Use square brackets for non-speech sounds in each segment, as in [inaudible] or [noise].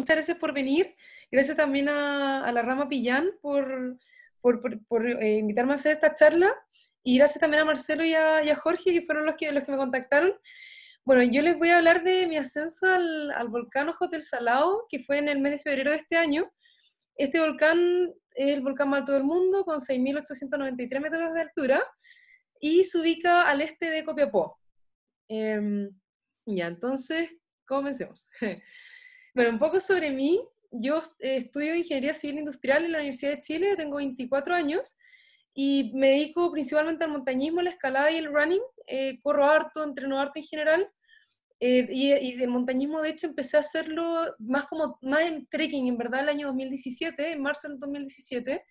Muchas gracias por venir. Gracias también a, la Rama Pillán por, por, por, eh, invitarme a hacer esta charla. Y gracias también a Marcelo y a, Jorge, que fueron los que, los que me contactaron. Bueno, yo les voy a hablar de mi ascenso al, volcán Ojos del Salado, que fue en el mes de febrero de este año. Este volcán es el volcán más alto del mundo, con 6.893 metros de altura, y se ubica al este de Copiapó. Eh, ya, entonces, comencemos. [laughs] Bueno, un poco sobre mí. Yo eh, estudio Ingeniería Civil Industrial en la Universidad de Chile, tengo 24 años y me dedico principalmente al montañismo, la escalada y el running. Eh, corro harto, entreno harto en general. Eh, y, y, de montañismo, de hecho, empecé a hacerlo más como más en trekking, en verdad, el año 2017, en marzo del 2017.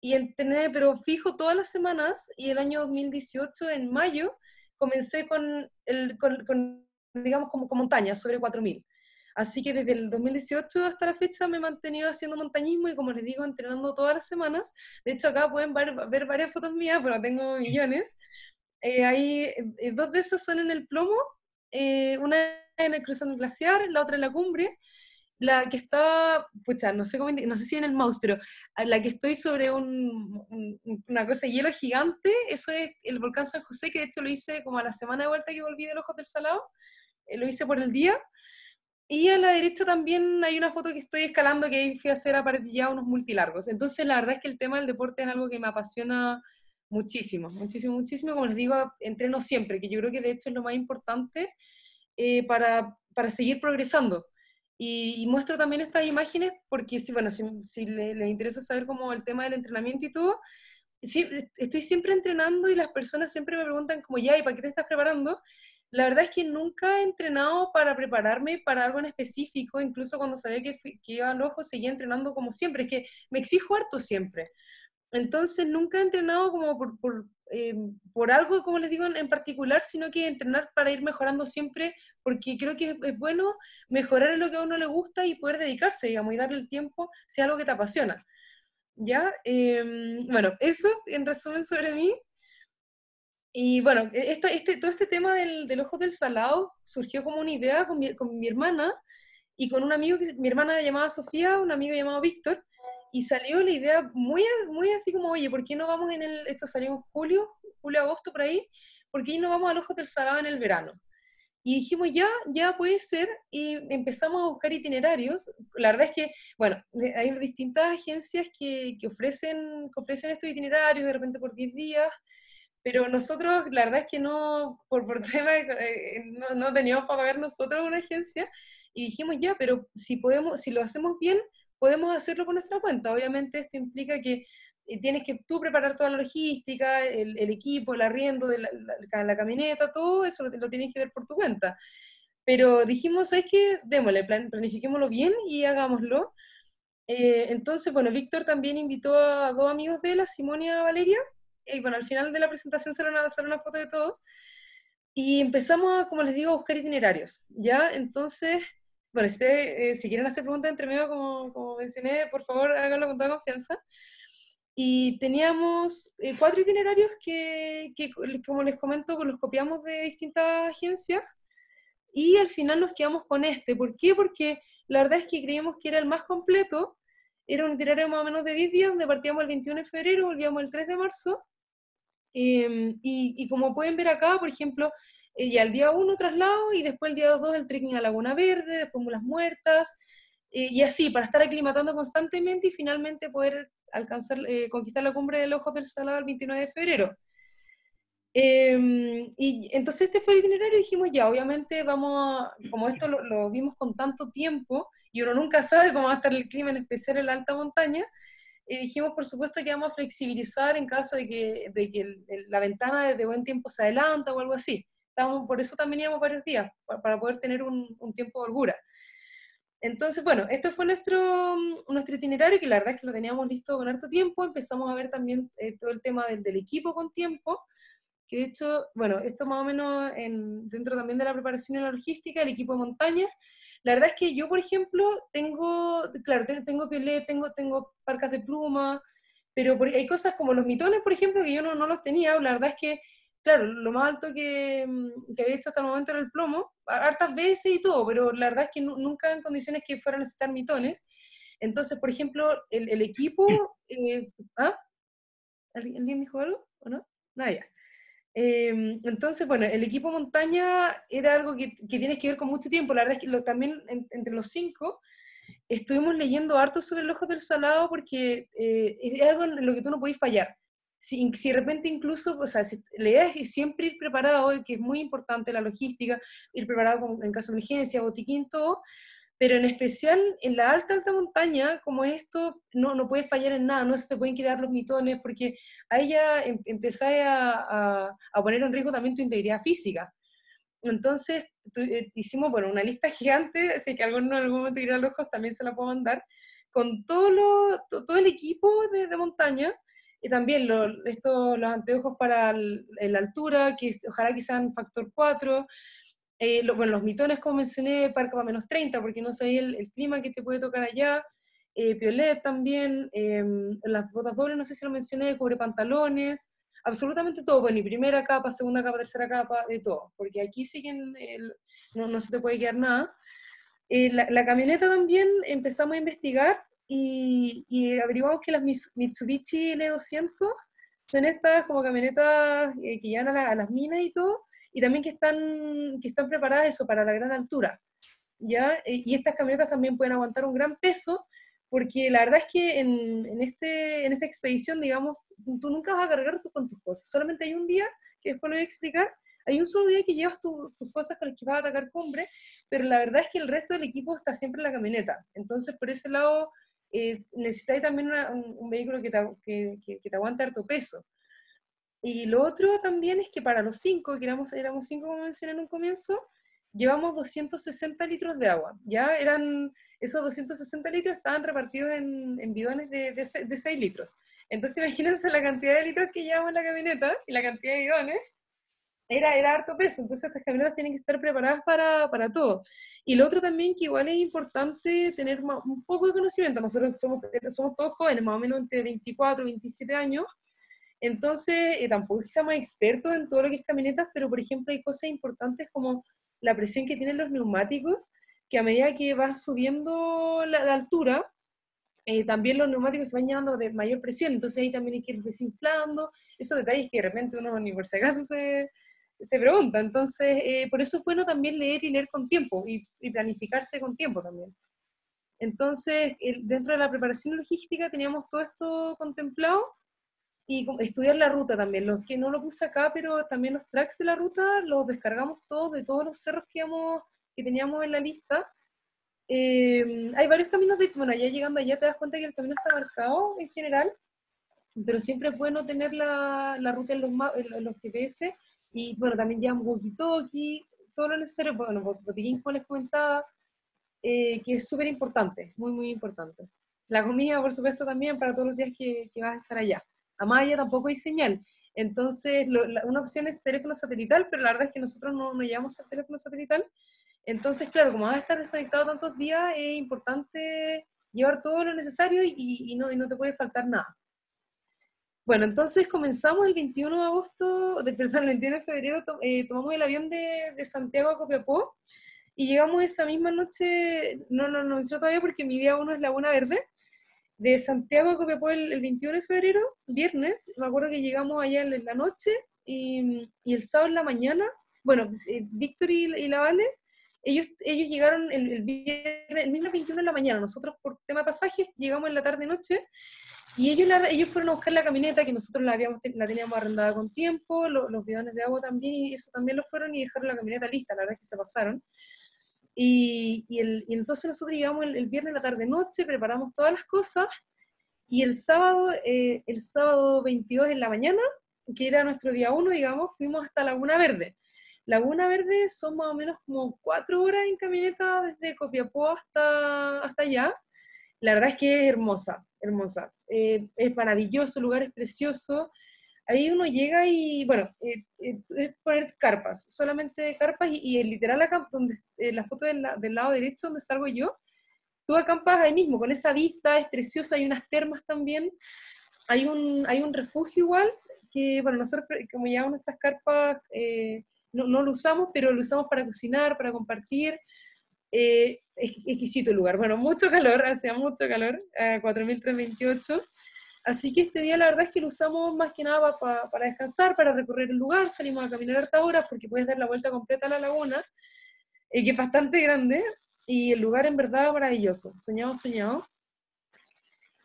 Y tener, pero fijo todas las semanas. Y el año 2018, en mayo, comencé con, el, digamos, como, con montaña, sobre 4000. Así que desde el 2018 hasta la fecha me he mantenido haciendo montañismo y como les digo, entrenando todas las semanas. De hecho, acá pueden ver, varias fotos mías, pero tengo millones. hay, eh, eh, dos de esas son en el plomo, eh, una en el cruzando el glaciar, la otra en la cumbre. La que está, pucha, no sé, no sé si en el mouse, pero ah, la que estoy sobre una cosa de hielo gigante, eso es el volcán San José, que de hecho lo hice como a la semana de vuelta que volví del ojo del Salado, lo hice por el día y a la derecha también hay una foto que estoy escalando que ahí fui a hacer ya unos multilargos. Entonces, la verdad es que el tema del deporte es algo que me apasiona muchísimo, muchísimo, muchísimo. Como les digo, entreno siempre, que yo creo que de hecho es lo más importante eh, para, para, seguir progresando. Y, muestro también estas imágenes porque, si, bueno, si, les interesa saber cómo el tema del entrenamiento y todo, si, estoy siempre entrenando y las personas siempre me preguntan como, ya, ¿y para qué te estás preparando? la verdad es que nunca he entrenado para prepararme para algo en específico, incluso cuando sabía que, iba al ojo seguía entrenando como siempre, es que me exijo harto siempre. Entonces nunca he entrenado como por, eh, algo, como les digo, en, particular, sino que entrenar para ir mejorando siempre, porque creo que es, bueno mejorar en lo que a uno le gusta y poder dedicarse, digamos, y darle el tiempo si es algo que te apasiona. ¿Ya? Em, bueno, eso en resumen sobre mí. Y bueno, e, este, todo este tema del, ojo del salado surgió como una idea con mi, hermana y con un amigo, mi hermana llamada Sofía, un amigo llamado Víctor, y salió la idea muy, muy así como, oye, ¿por qué no vamos en el, esto salió en julio, julio, agosto por ahí, ¿por qué no vamos al ojo del salado en el verano? Y dijimos, ya, ya puede ser, y empezamos a buscar itinerarios. La verdad es que, bueno, hay distintas agencias que, ofrecen, que ofrecen estos itinerarios de repente por 10 días, pero nosotros la verdad es que no, por, [laughs] tema, eh, no, teníamos para pagar nosotros una agencia y dijimos ya, pero si podemos, si lo hacemos bien, podemos hacerlo por nuestra cuenta. Obviamente esto implica que eh, tienes que tú preparar toda la logística, el, equipo, el arriendo de la, camioneta, todo eso lo, tienes que ver por tu cuenta. Pero dijimos, es que Démosle, plan, planifiquémoslo bien y hagámoslo. Eh, entonces, bueno, Víctor también invitó a dos amigos de él, a Simón y Valeria, y bueno, al final de la presentación se van a hacer una foto de todos. Y empezamos, a, como les digo, a buscar itinerarios, ¿ya? Entonces, bueno, si, eh, quieren hacer preguntas entre medio, como, como, mencioné, por favor háganlo con toda confianza. Y teníamos eh, cuatro itinerarios que, como les comento, los copiamos de distintas agencias y al final nos quedamos con este. ¿Por qué? Porque la verdad es que creíamos que era el más completo. Era un itinerario más o menos de 10 días, donde partíamos el 21 de febrero, volvíamos el 3 de marzo Em, y, como pueden ver acá, por ejemplo, eh, ya el día 1 traslado y después el día 2 el trekking a Laguna Verde, después Mulas Muertas, eh, y así, para estar aclimatando constantemente y finalmente poder alcanzar, eh, conquistar la cumbre del Ojo del Salado el 29 de febrero. Em, y entonces este fue el itinerario y dijimos ya, obviamente vamos a, como esto lo vimos con tanto tiempo y uno nunca sabe cómo va a estar el clima en especial en la alta montaña, y dijimos, por supuesto, que vamos a flexibilizar en caso de que, de que la ventana de buen tiempo se adelanta o algo así. estamos por eso también íbamos varios días, para, poder tener un, tiempo de holgura. Entonces, bueno, esto fue nuestro, nuestro itinerario, que la verdad es que lo teníamos listo con harto tiempo. Empezamos a ver también eh, todo el tema del, equipo con tiempo que de hecho, bueno, esto más o menos en, dentro también de la preparación y la logística, el equipo de montaña, la verdad es que yo, por ejemplo, tengo, claro, tengo piolet, tengo, tengo parcas de pluma, pero hay cosas como los mitones, por ejemplo, que yo no, no los tenía. La verdad es que, claro, lo más alto que, mm, que, había hecho hasta el momento era el plomo, hartas veces y todo, pero la verdad es que nunca en condiciones que fuera a necesitar mitones. Entonces, por ejemplo, el, equipo... Eh, ¿ah? ¿Alguien dijo algo o no? Nadie. Em, entonces, bueno, el equipo montaña era algo que, que tiene que ver con mucho tiempo. La verdad es que lo, también entre los cinco estuvimos leyendo harto sobre el ojo del salado porque eh, es algo en lo que tú no podés fallar. Si, si, de repente incluso, o sea, la idea es siempre ir preparado, que es muy importante la logística, ir preparado en caso de emergencia, botiquín, todo, pero en especial en la alta, alta montaña, como esto, no, no puedes fallar en nada, no se te pueden quedar los mitones, porque ahí ya em, empezáis a, a, poner en riesgo también tu integridad física. Entonces, eh, hicimos, bueno, una lista [laughs] gigante, así que alguno en algún momento los ojos, también se la puedo mandar, con todo, lo, todo el equipo de, de montaña, y también esto, los anteojos para la altura, que ojalá que sean factor 4, eh, bueno, los mitones, como mencioné, Parca para menos 30, porque no sabía el, clima que te puede tocar allá. Eh, piolet también, em, las botas dobles, no sé si lo mencioné, cubre pantalones, absolutamente todo. Bueno, primera capa, segunda capa, tercera capa, de todo, porque aquí sí que no, se te puede quedar nada. Eh, la, camioneta también empezamos a investigar y, averiguamos que las Mitsubishi L200 son estas como camionetas que llevan a las minas y todo, y también que están, que están preparadas eso para la gran altura. ¿ya? E, y estas camionetas también pueden aguantar un gran peso, porque la verdad es que en, en, este, en esta expedición, digamos, tú nunca vas a cargar con tus cosas, solamente hay un día, que después lo voy a explicar, hay un solo día que llevas tus cosas con las que vas a atacar cumbre, pero la verdad es que el resto del equipo está siempre en la camioneta. Entonces, por ese lado, eh, necesitáis también un, vehículo que te, que, que, que te aguante harto peso. Y lo otro también es que para los cinco, que éramos, éramos cinco como mencioné en un comienzo, llevamos 260 litros de agua. Ya eran, esos 260 litros estaban repartidos en, bidones de, de, 6 litros. Entonces imagínense la cantidad de litros que llevamos en la camioneta y la cantidad de bidones. Era, era harto peso, entonces estas camionetas tienen que estar preparadas para, para todo. Y lo otro también que igual es importante tener un poco de conocimiento. Nosotros somos, somos todos jóvenes, más o menos entre 24 y 27 años, entonces, eh, tampoco tampoco que más expertos en todo lo que es camionetas, pero por ejemplo hay cosas importantes como la presión que tienen los neumáticos, que a medida que va subiendo la, altura, eh, también los neumáticos se van llenando de mayor presión, entonces ahí también hay que ir desinflando, esos detalles que de repente uno ni por si acaso se, se pregunta. Entonces, eh, por eso es bueno también leer y leer con tiempo y, planificarse con tiempo también. Entonces, dentro de la preparación logística teníamos todo esto contemplado y estudiar la ruta también. Los que no lo puse acá, pero también los tracks de la ruta los descargamos todos de todos los cerros que, íbamos, que teníamos en la lista. Em, hay varios caminos de, bueno, ya llegando allá te das cuenta que el camino está marcado en general, pero siempre es bueno tener la, la ruta en los, en los GPS y bueno, también llevamos walkie-talkie, todo lo necesario, bueno, botiquín como les comentaba, eh, que es súper importante, muy, muy importante. La comida, por supuesto, también para todos los días que, que vas a estar allá. Maya tampoco hay señal. Entonces, una opción es teléfono satelital, pero la verdad es que nosotros no, no llevamos el teléfono satelital. Entonces, claro, como vas a estar desconectado tantos días, es importante llevar todo lo necesario y, no, y no te puede faltar nada. Bueno, entonces comenzamos el 21 de agosto, de, perdón, 21 de febrero eh, tomamos el avión de, de, Santiago a Copiapó y llegamos esa misma noche, no, no, no, todavía porque mi día uno es Laguna Verde, de Santiago a Copiapó el, 21 de febrero, viernes, me acuerdo que llegamos allá en la noche y, el sábado en la mañana, bueno, pues, eh, Víctor y, la Vale, ellos, ellos llegaron el, mismo 21 de la mañana, nosotros por tema de pasajes llegamos en la tarde-noche y ellos, ellos fueron a buscar la camioneta que nosotros la, habíamos, la teníamos arrendada con tiempo, los bidones de agua también, y eso también lo fueron y dejaron la camioneta lista, la verdad es que se pasaron. Y, entonces nosotros llegamos el, viernes la tarde-noche, preparamos todas las cosas y el sábado, eh, el sábado 22 en la mañana, que era nuestro día 1, digamos, fuimos hasta Laguna Verde. Laguna Verde son más o menos como cuatro horas en camioneta desde Copiapó hasta, hasta allá. La verdad es que es hermosa, hermosa. Eh, es maravilloso, el lugar es precioso ahí uno llega y, bueno, eh, eh, es poner carpas, solamente carpas y, y literal acá, donde, eh, la foto del, lado derecho donde salgo yo, tú acampas ahí mismo, con esa vista, es preciosa, hay unas termas también, hay un, hay un refugio igual, que, bueno, nosotros como llevamos nuestras carpas, no, no lo usamos, pero lo usamos para cocinar, para compartir, eh, exquisito lugar. Bueno, mucho calor, [laughs] hacía mucho calor, a 4.328, Así que este día la verdad es que lo usamos más que nada para, descansar, para recorrer el lugar, salimos a caminar harta horas porque puedes dar la vuelta completa a la laguna, eh, que es bastante grande, y el lugar en verdad maravilloso, soñado, soñado.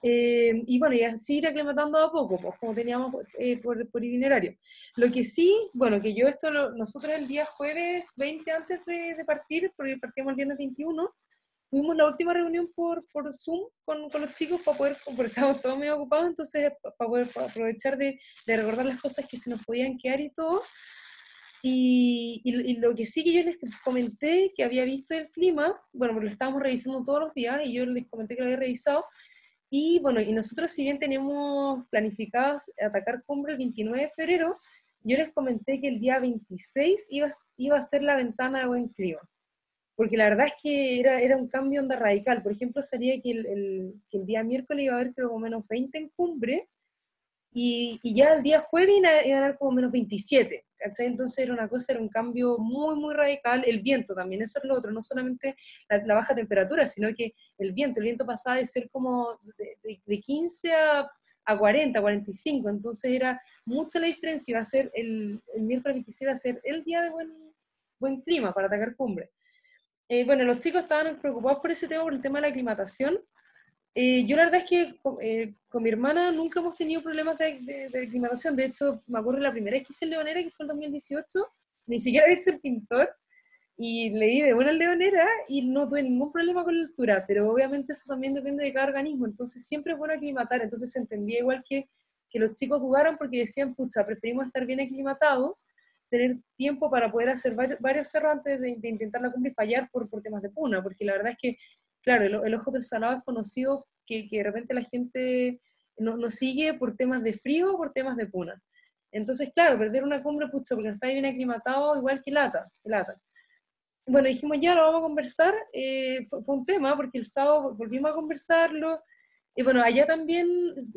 Eh, y bueno, y así ir aclimatando a poco, pues, como teníamos eh, por, itinerario. Lo que sí, bueno, que yo esto, nosotros el día jueves 20 antes de, de partir, porque partimos el viernes 21, tuvimos la última reunión por, por Zoom con, con los chicos para poder, porque estábamos todos medio ocupados, entonces para poder aprovechar de, de, recordar las cosas que se nos podían quedar y todo. Y, y, lo que sí que yo les comenté que había visto el clima, bueno, lo estábamos revisando todos los días y yo les comenté que lo había revisado. Y bueno, y nosotros si bien tenemos planificados atacar cumbre el 29 de febrero, yo les comenté que el día 26 iba, iba a ser la ventana de buen clima porque la verdad es que era, era un cambio onda radical. Por ejemplo, sería que el, que el día miércoles iba a haber como menos 20 en cumbre, y, y ya el día jueves iba a haber como menos 27, Entonces era una cosa, era un cambio muy, muy radical. El viento también, eso es lo otro, no solamente la, baja temperatura, sino que el viento, el viento pasaba de ser como de, 15 a a 40, 45, entonces era mucha la diferencia, iba a ser el, el miércoles 27 iba a ser el día de buen, buen clima para atacar cumbre. Eh, bueno, los chicos estaban preocupados por ese tema, por el tema de la aclimatación. Eh, yo la verdad es que eh, con, mi hermana nunca hemos tenido problemas de, aclimatación. De hecho, me acuerdo la primera vez que hice Leonera, que fue en 2018, ni siquiera he hecho el pintor, y leí de buena Leonera y no tuve ningún problema con la altura, pero obviamente eso también depende de cada organismo, entonces siempre es bueno aclimatar. Entonces entendía igual que, que los chicos jugaron porque decían, pucha, preferimos estar bien aclimatados tener tiempo para poder hacer varios, varios cerros antes de, intentar la cumbre y fallar por, por, temas de puna, porque la verdad es que, claro, el, ojo del salado es conocido que, de repente la gente nos, no sigue por temas de frío o por temas de puna. Entonces, claro, perder una cumbre, pucho, porque está bien aclimatado, igual que lata, lata. Bueno, dijimos ya, lo vamos a conversar. Eh, fue, fue, un tema, porque el sábado volvimos a conversarlo. Y bueno, allá también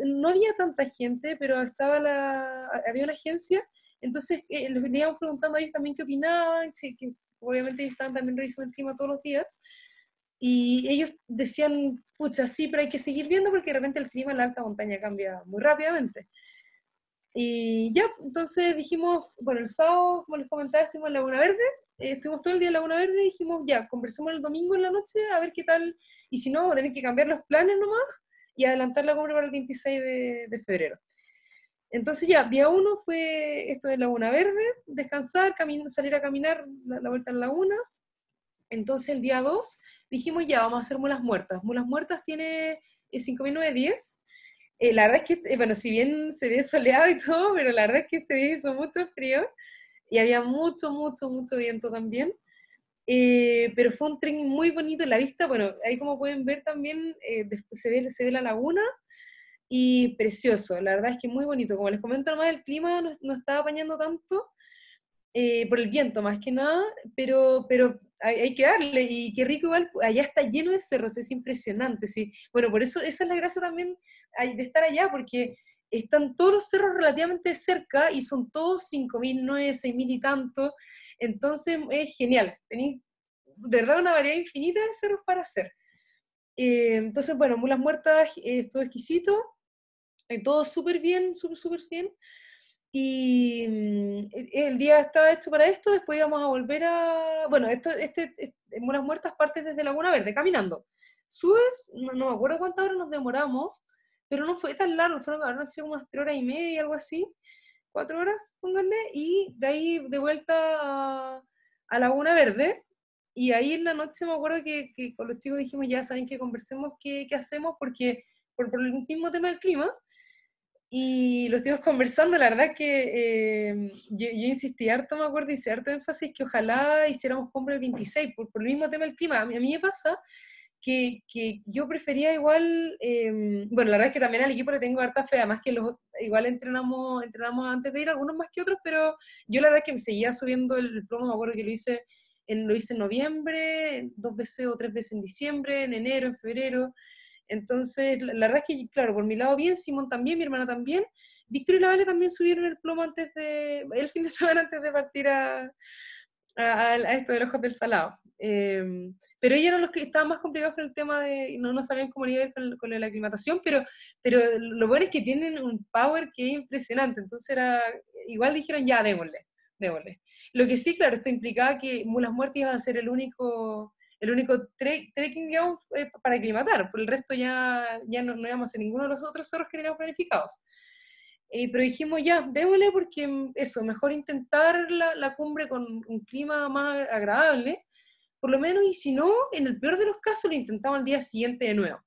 no había tanta gente, pero estaba la, había una agencia entonces eh, les veníamos preguntando a ellos también qué opinaban, que obviamente ellos estaban también revisando el clima todos los días, y ellos decían, pucha, sí, pero hay que seguir viendo porque realmente el clima en la alta montaña cambia muy rápidamente. Y ya, entonces dijimos, bueno, el sábado, como les comentaba, estuvimos en Laguna Verde, eh, estuvimos todo el día en Laguna Verde y dijimos, ya, conversemos el domingo en la noche a ver qué tal, y si no, vamos a tener que cambiar los planes nomás y adelantar la cumbre para el 26 de febrero. Entonces ya, día uno fue esto de Laguna Verde, descansar, salir a caminar la, la, vuelta en Laguna. Entonces el día dos dijimos ya, vamos a hacer mulas muertas. Mulas muertas tiene 5.910. Eh, eh, la verdad es que, este, eh, bueno, si bien se ve soleado y todo, pero la verdad es que este día hizo mucho frío y había mucho, mucho, mucho viento también. Eh, pero fue un tren muy bonito en la vista. Bueno, ahí como pueden ver también se, ve, se ve la laguna y precioso. La verdad es que muy bonito. Como les comento nomás, el clima no estaba está apañando tanto eh, por el viento más que nada, pero, pero hay, que darle. Y qué rico igual, pues, allá está lleno de cerros, es impresionante. Sí. Bueno, por eso esa es la gracia también de estar allá, porque están todos los cerros relativamente cerca y son todos 5.000, 9.000, 6.000 y tanto. Entonces es genial. Tenéis de verdad una variedad infinita de cerros para hacer. Eh, entonces, bueno, Mulas Muertas eh, todo exquisito. Eh, todo súper bien, súper, súper bien. Y mm, e, e, el día estaba hecho para esto, después íbamos a volver a... Bueno, esto, este, en Buenas Muertas partes desde Laguna Verde, caminando. Subes, no, me acuerdo cuántas horas nos demoramos, pero no fue tan largo, fueron habrán sido unas tres horas y media, y algo así, cuatro horas, pónganle, y de ahí de vuelta a, Laguna Verde. Y ahí en la noche me acuerdo que, con los chicos dijimos, ya saben que conversemos qué, qué hacemos, porque por, por el mismo tema del clima, y lo estuvimos conversando, la verdad que eh, yo, insistí harto, me acuerdo, hice harto énfasis que ojalá hiciéramos compra el 26, por, por el mismo tema del clima. A mí, me pasa que, yo prefería igual, eh, bueno, la verdad es que también al equipo le tengo harta fe, además que los, igual entrenamos, entrenamos antes de ir, algunos más que otros, pero yo la verdad que me seguía subiendo el, el plomo, me acuerdo que lo hice, en, lo hice en noviembre, dos veces o tres veces en diciembre, en enero, en febrero. Entonces, la, verdad es que, claro, por mi lado bien, Simón también, mi hermana también. Víctor y la también subieron el plomo antes de, [laughs] el fin de semana antes de partir a, esto de los del salado. Em, pero ellos eran los que estaban más complicados con el tema de, no, no sabían cómo lidiar con, la aclimatación, pero, pero lo bueno es que tienen un power que es impresionante, entonces era, igual dijeron, ya, démosle, démosle. Lo que sí, claro, esto implicaba que Mulas muertes iba a ser el único el único trekking digamos, eh, para aclimatar, por el resto ya, ya no, íbamos a ninguno de los otros cerros que teníamos planificados. Eh, pero dijimos, ya, démosle porque mm, eso, mejor intentar la, la, cumbre con un clima más agradable, por lo menos, y si no, en el peor de los casos lo intentamos el día siguiente de nuevo.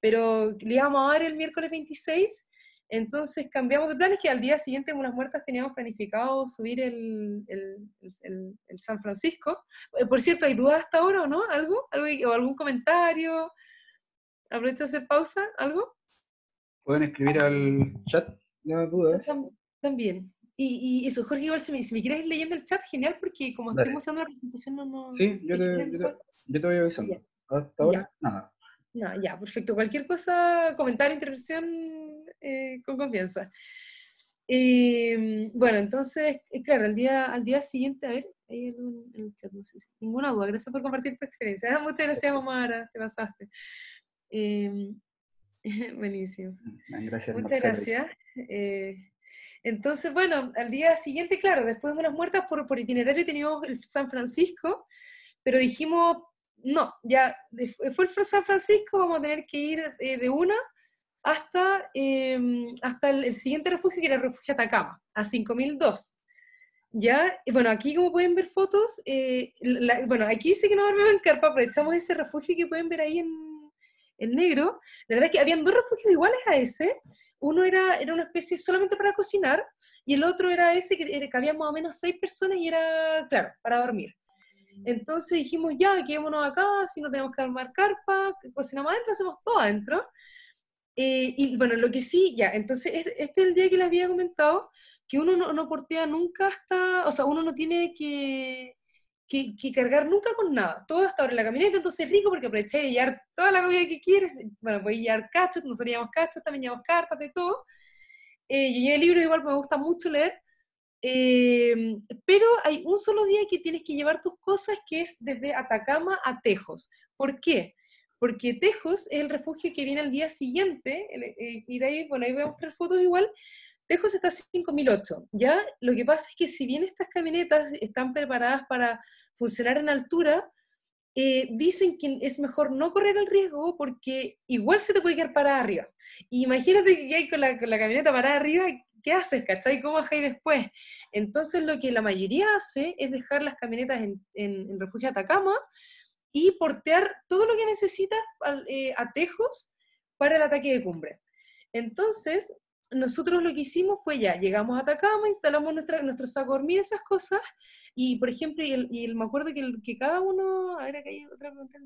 Pero le íbamos a dar el miércoles 26 entonces cambiamos de planes que al día siguiente en unas muertas teníamos planificado subir el, San Francisco. Eh, por cierto, ¿hay dudas hasta ahora o no? ¿Algo? ¿O algún comentario? ¿Aprovecho de hacer pausa? ¿Algo? Pueden escribir al chat dudas. También. Y, y, eso, Jorge, igual si me, si quieres ir leyendo el chat, genial, porque como estoy mostrando la presentación, no... sí, yo, te, voy avisando. Hasta ahora, nada. No, ya, perfecto. Cualquier cosa, comentar, intervención, eh, con confianza. Em, bueno, entonces, eh, claro, al día, al día siguiente, a ver, ahí en el chat, no sé si, ninguna duda, gracias por compartir tu experiencia. [laughs] muchas gracias, Omar, te pasaste. Em, [laughs] buenísimo. muchas gracias. Eh, entonces, bueno, al día siguiente, claro, después de unas muertas por, por itinerario teníamos el San Francisco, pero dijimos, no, ya fue el San Francisco, vamos a tener que ir eh, de una hasta, em, hasta el, siguiente refugio, que era el refugio Atacama, a 5002. Ya, bueno, aquí como pueden ver fotos, eh, bueno, aquí dice que no dormimos en carpa, aprovechamos ese refugio que pueden ver ahí en, negro. La verdad es que habían dos refugios iguales a ese, uno era, era una especie solamente para cocinar, y el otro era ese que, que a más o menos seis personas y era, claro, para dormir. Mm. Entonces dijimos, ya, quedémonos acá, si no tenemos que armar carpa, cocinamos adentro, hacemos todo adentro. Eh, y bueno, lo que sí, ya, entonces este es el día que les había comentado, que uno no, no portea nunca hasta, o sea, uno no tiene que, que, que, cargar nunca con nada, todo hasta ahora en la camioneta, entonces es rico porque aproveché de llevar toda la comida que quieres, bueno, podéis llevar cachos, nosotros llevamos cachos, también llevamos cartas, de todo. Eh, yo llevo libros, igual me gusta mucho leer, Em, pero hay un solo día que tienes que llevar tus cosas, que es desde Atacama a Tejos. ¿Por qué? Porque Tejos es el refugio que viene al día siguiente, eh, y de ahí, bueno, ahí voy a mostrar fotos igual. Tejos está a 5008, ¿ya? Lo que pasa es que si bien estas camionetas están preparadas para funcionar en altura, eh, dicen que es mejor no correr el riesgo porque igual se te puede quedar parada arriba. Imagínate que hay con la, con la camioneta parada arriba, ¿qué haces? ¿Cachai? ¿Cómo bajáis después? Entonces lo que la mayoría hace es dejar las camionetas en, refugio Atacama y portear todo lo que necesitas eh, a tejos para el ataque de cumbre. Entonces, nosotros lo que hicimos fue ya, llegamos a Atacama, instalamos nuestra, nuestro saco dormir, esas cosas, y por ejemplo, y, el, me acuerdo que, cada uno, ver, que hay otra pregunta,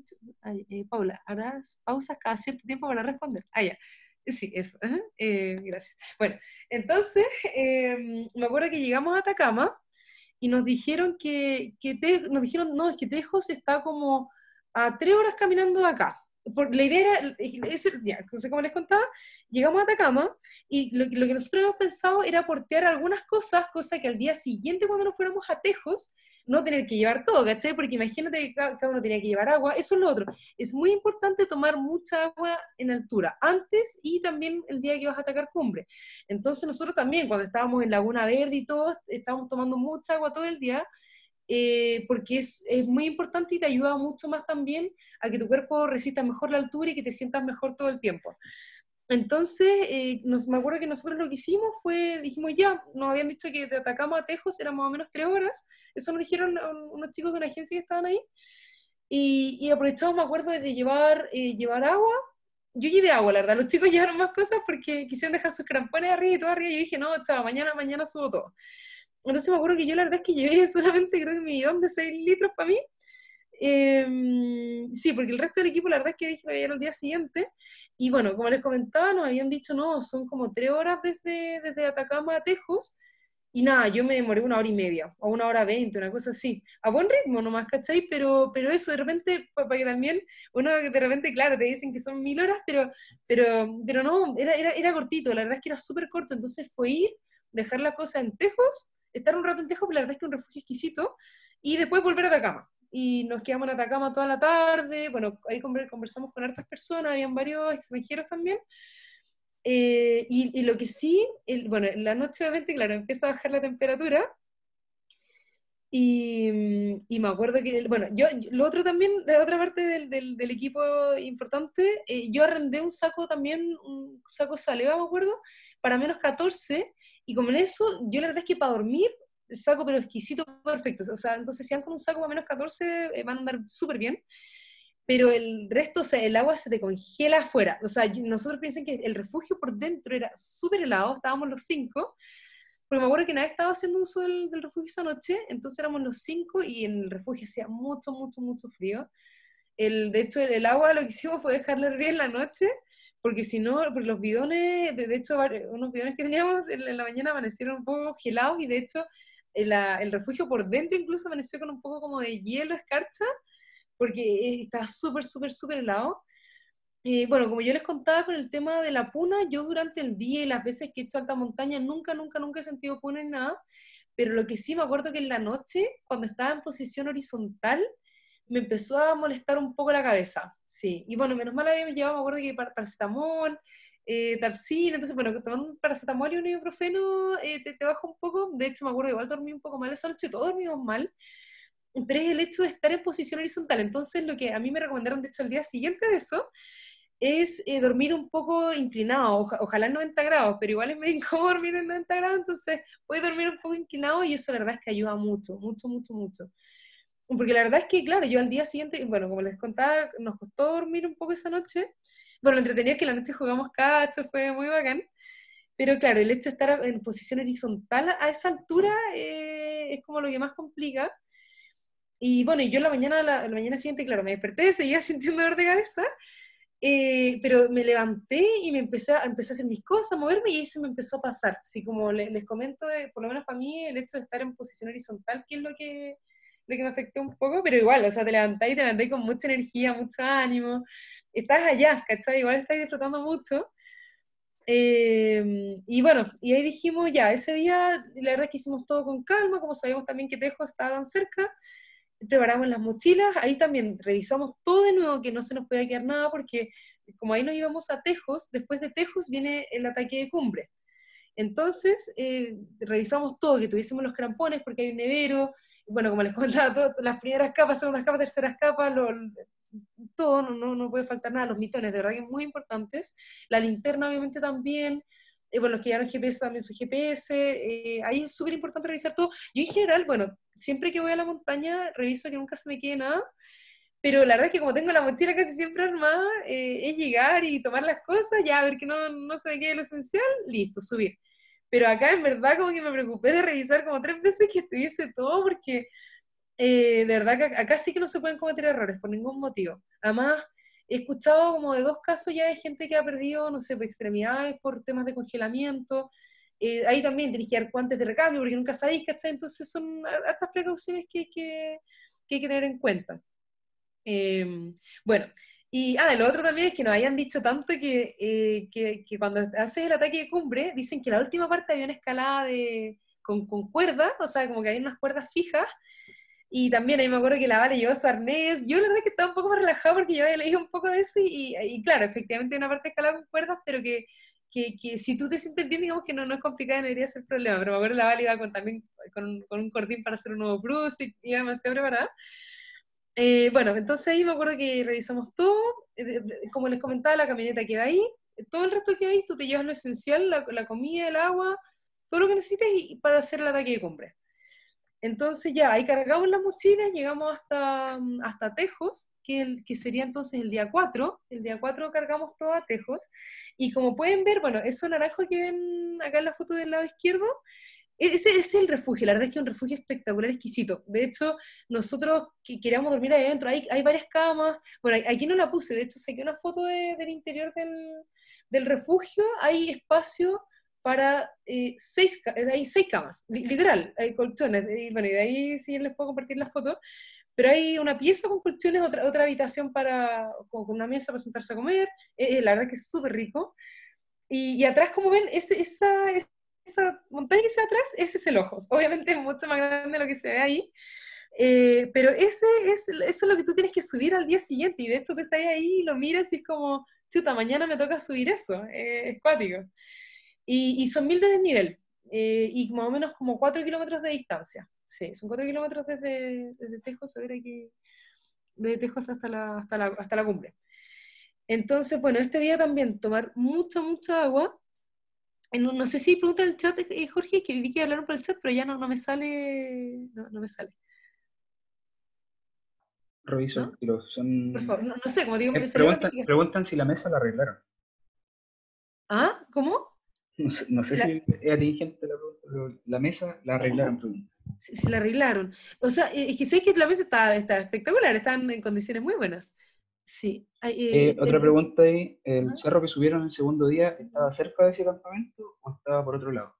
eh, Paula, harás pausas cada cierto tiempo para responder. Ah, ya. Sí, eso. Eh, gracias. Bueno, entonces em, me acuerdo que llegamos a Atacama y nos dijeron que, que nos dijeron, no, es que Tejos está como a tres horas caminando de acá la idea era, ya, entonces como les contaba, llegamos a Atacama y lo, que nosotros habíamos pensado era portear algunas cosas, cosa que al día siguiente cuando nos fuéramos a Tejos, no tener que llevar todo, ¿cachai? Porque imagínate que cada, uno tenía que llevar agua, eso es lo otro. Es muy importante tomar mucha agua en altura, antes y también el día que vas a atacar cumbre. Entonces nosotros también, cuando estábamos en Laguna Verde y todo, estábamos tomando mucha agua todo el día, eh, porque es, es, muy importante y te ayuda mucho más también a que tu cuerpo resista mejor la altura y que te sientas mejor todo el tiempo. Entonces, eh, nos, me acuerdo que nosotros lo que hicimos fue, dijimos ya, nos habían dicho que te atacamos a Tejos eran más o menos tres horas, eso nos dijeron unos chicos de una agencia que estaban ahí, y, aprovechamos, me acuerdo, de llevar, eh, llevar agua, yo llevé agua, la verdad. Los chicos [laughs] llevaron más cosas porque quisieron dejar sus crampones arriba y todo arriba. Yo dije, no, chao, mañana, mañana subo todo. Entonces me acuerdo que yo la verdad es que llevé [laughs] solamente creo que mi bidón de 6 litros para mí. Em, sí, porque el resto del equipo la verdad es que dije que el día siguiente. Y bueno, como les comentaba, nos habían dicho, no, son como tres horas desde, desde Atacama a Tejos. Y nada, yo me demoré una hora y media, o una hora veinte, una cosa así. A buen ritmo nomás, ¿cachai? Pero, pero eso, de repente, para que también, uno de repente, claro, te dicen que son mil horas, pero, pero, pero no, era, era, era cortito, la verdad es que era súper corto. Entonces fue ir, dejar la cosa en Tejos, estar un rato en Tejo, pero la verdad es que un refugio exquisito, y después volver a Atacama. Y nos quedamos en Atacama toda la tarde, bueno, ahí conversamos con hartas personas, habían varios extranjeros también. Eh, y, lo que sí, bueno, la noche obviamente, claro, empieza a bajar la temperatura. Y, me acuerdo que, bueno, yo, lo otro también, la otra parte del, equipo importante, eh, yo arrendé un saco también, un saco saleva, me acuerdo, para menos 14, y en eso, yo la verdad es que para dormir, saco pero exquisito, perfecto. O sea, entonces si van con un saco a menos 14, eh, van a andar súper bien. Pero el resto, o sea, el agua se te congela afuera. O sea, nosotros piensan que el refugio por dentro era súper helado, estábamos los cinco. Porque me acuerdo que nadie estaba haciendo uso del, refugio esa noche, entonces éramos los cinco y en el refugio hacía mucho, mucho, mucho frío. El, de hecho, el, agua lo que hicimos fue dejarle hervir en la noche porque si no, los bidones, de hecho, unos bidones que teníamos en la mañana amanecieron un poco gelados y de hecho el, el refugio por dentro incluso amaneció con un poco como de hielo, escarcha, porque eh, estaba súper, súper, súper helado. Y bueno, como yo les contaba con el tema de la puna, yo durante el día y las veces que he hecho alta montaña nunca, nunca, nunca he sentido puna ni nada, pero lo que sí me acuerdo que en la noche, cuando estaba en posición horizontal, me empezó a molestar un poco la cabeza, sí. Y bueno, menos mal había llevado, me acuerdo que paracetamol, eh, entonces bueno, tomando paracetamol y un ibuprofeno eh, te, baja un poco, de hecho me acuerdo que igual dormí un poco mal esa noche, todos dormimos mal, pero es el hecho de estar en posición horizontal, entonces lo que a mí me recomendaron, de hecho, el día siguiente de eso, es eh, dormir un poco inclinado, ojalá en 90 grados, pero igual es medio [laughs] incómodo dormir en 90 grados, entonces voy a dormir un poco inclinado y eso la verdad es que ayuda mucho, mucho, mucho, mucho porque la verdad es que, claro, yo al día siguiente, bueno, como les contaba, nos costó dormir un poco esa noche. Bueno, lo entretenido es que la noche jugamos cacho, fue muy bacán. Pero claro, el hecho de estar en posición horizontal a esa altura eh, es como lo que más complica. Y bueno, yo la mañana, la, mañana siguiente, claro, me desperté, [laughs] seguía sintiendo dolor de cabeza, eh, pero me levanté y me empecé a, empezar a hacer mis cosas, a moverme y ahí se me empezó a pasar. Así como les, comento, eh, por lo menos para mí, el hecho de estar en posición horizontal, que es lo que creo que me afectó un poco, pero igual, o sea, te levantáis, te levantáis con mucha energía, mucho ánimo, estás allá, ¿cachai? Igual estás disfrutando mucho. Em, y bueno, y ahí dijimos ya, ese día la verdad es que hicimos todo con calma, como sabíamos también que Tejo estaba tan cerca, preparamos las mochilas, ahí también revisamos todo de nuevo, que no se nos podía quedar nada, porque como ahí nos íbamos a Tejos, después de Tejos viene el ataque de cumbre. Entonces, eh, revisamos todo, que tuviésemos los crampones, porque hay un nevero, bueno, como les contaba las primeras capas, segundas capas, terceras capas, todo, no, no, puede faltar nada, los mitones, de verdad que muy importantes. La linterna, obviamente, también. Eh, bueno, los que llevaron GPS también su GPS. Eh, ahí es súper importante revisar todo. Yo, en general, bueno, siempre que voy a la montaña, reviso que nunca se me quede nada. Pero la verdad es que como tengo la mochila casi siempre armada, eh, es llegar y tomar las cosas, ya a ver que no, no se me quede lo esencial, listo, subir pero acá en verdad como que me preocupé de revisar como tres veces que estuviese todo porque eh, de verdad que acá sí que no se pueden cometer errores por ningún motivo. Además, he escuchado como de dos casos ya de gente que ha perdido, no sé, por pues, extremidades por temas de congelamiento. Eh, ahí también tenéis que dar guantes de recambio porque nunca sabéis, ¿cachai? Entonces son estas precauciones que, hay que tener en cuenta. Em, bueno, y ah, lo otro también es que nos hayan dicho tanto eh, que, cuando haces el ataque de cumbre, dicen que la última parte había una escalada con, cuerdas, o sea, como que hay unas cuerdas fijas. Y también ahí me acuerdo que la Vale llevó su arnés. Yo la verdad es que estaba un poco más relajada porque yo había leído un poco de eso y, claro, efectivamente hay una parte escalada con cuerdas, pero que, que, si tú te sientes bien, digamos que no, no es complicado, no debería ser problema. Pero me acuerdo que la Vale iba con, también con, un cordín para hacer un nuevo Bruce y iba demasiado preparada. Eh, bueno, entonces ahí me acuerdo que revisamos todo, eh, como les comentaba, la camioneta queda ahí, todo el resto que hay, tú te llevas lo esencial, la, comida, el agua, todo lo que necesites y, para hacer el ataque de compra. Entonces ya, ahí cargamos las mochilas, llegamos hasta, mm, hasta Tejos, que, que sería entonces el día 4, el día 4 cargamos todo a Tejos, y como pueden ver, bueno, esos naranjos que ven acá en la foto del lado izquierdo, e-, ese es el refugio, la verdad es que es un refugio espectacular, exquisito. De hecho, nosotros que queríamos dormir ahí adentro, hay, hay varias camas. Bueno, aquí no la puse, de hecho saqué una foto del interior del, del, refugio. Hay espacio para eh, seis, hay seis camas, literal, hay colchones. Y bueno, y de ahí sí les puedo compartir la foto. Pero hay una pieza con colchones, otra, otra habitación para, con una mesa para sentarse a comer. Eh, eh, la verdad es que es súper rico. Y, atrás, como ven, esa, esa montaña que se atrás, ese es el ojos. [laughs] Obviamente es mucho más grande lo que se ve ahí, eh, pero ese es, eso es lo que tú tienes que subir al día siguiente. Y de hecho, que estás ahí y lo miras y es como, chuta, mañana me toca subir eso. Eh, es cuático. Y, son mil de nivel eh, y más o menos como cuatro kilómetros de distancia. Sí, son cuatro kilómetros desde, desde a aquí, desde Tejos hasta la, hasta la, hasta la cumbre. Entonces, bueno, este día también tomar mucha, mucha agua, eh, no, sé si pregunta el chat, eh, Jorge, que vi que hablaron por el chat, pero ya no, no me sale. No, me sale. Reviso, no, sé, como digo, eh, me preguntan, si la mesa la arreglaron. ¿Ah? ¿Cómo? No sé, si era la mesa la arreglaron. Tú. Se, la arreglaron. O sea, es que sé que la mesa está espectacular, están en condiciones muy buenas. Sí. Ah, eh, este otra pregunta ahí. ¿El cerro que subieron el segundo día estaba cerca de ese campamento o estaba por otro lado?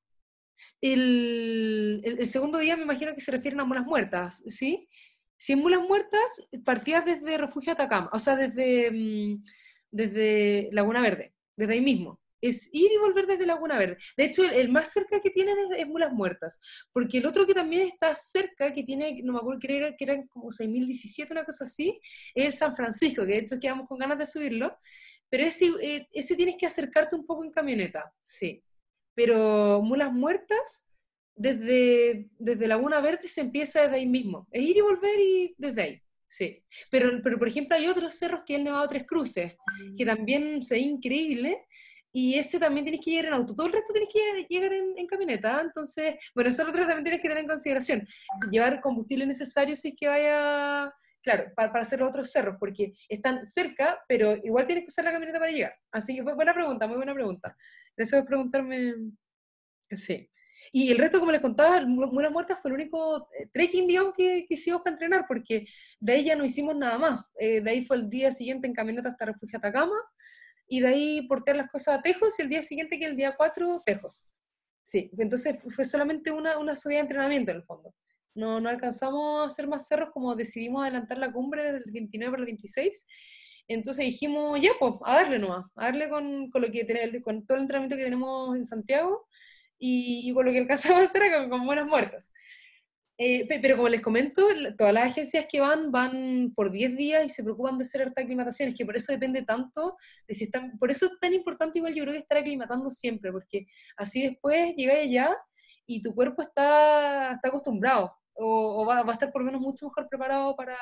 El, segundo día me imagino que se refieren a mulas muertas, ¿sí? Si en mulas muertas eh, partías desde Refugio Atacama, o sea, desde, mm, desde Laguna Verde, desde ahí mismo es ir y volver desde Laguna Verde. De hecho, el, más cerca que tienen es, Mulas Muertas, porque el otro que también está cerca, que tiene, no me acuerdo, que, que eran como 6.017, una cosa así, es el San Francisco, que de hecho quedamos con ganas de subirlo, pero ese, eh, ese tienes que acercarte un poco en camioneta, sí. Pero Mulas Muertas, desde, desde Laguna Verde se empieza desde ahí mismo, es ir y volver y desde ahí. Sí, pero, pero por ejemplo hay otros cerros que es Nevado Tres Cruces, que también se increíble, y ese también tienes que llegar en auto. Todo el resto tienes que llegar en, camioneta. Entonces, bueno, eso otros otro también tienes que tener en consideración. Llevar combustible necesario si es que vaya, claro, para, hacer los otros cerros, porque están cerca, pero igual tienes que usar la camioneta para llegar. Así que, buena pregunta, muy buena pregunta. Gracias por preguntarme. Sí. Y el resto, como les contaba, Mulas Muertas fue el único eh, trekking, digamos, que, que, hicimos para entrenar, porque de ahí ya no hicimos nada más. Eh, de ahí fue el día siguiente en camioneta hasta Refugio Atacama y de ahí portear las cosas a Tejos y el día siguiente que el día 4, Tejos. Sí, entonces fue solamente una, una subida de entrenamiento en el fondo. No, no alcanzamos a hacer más cerros como decidimos adelantar la cumbre del 29 al 26. Entonces dijimos, ya, pues, a darle nomás, a darle con, con lo que con todo el entrenamiento que tenemos en Santiago y, con lo que alcanzamos a hacer con, buenas muertas. Eh, pero como les comento, todas las agencias que van van por 10 días y se preocupan de hacer harta aclimatación, es que por eso depende tanto de si están, por eso es tan importante igual yo creo que estar aclimatando siempre, porque así después llegáis allá y tu cuerpo está, acostumbrado o, va, va, a estar por lo menos mucho mejor preparado para,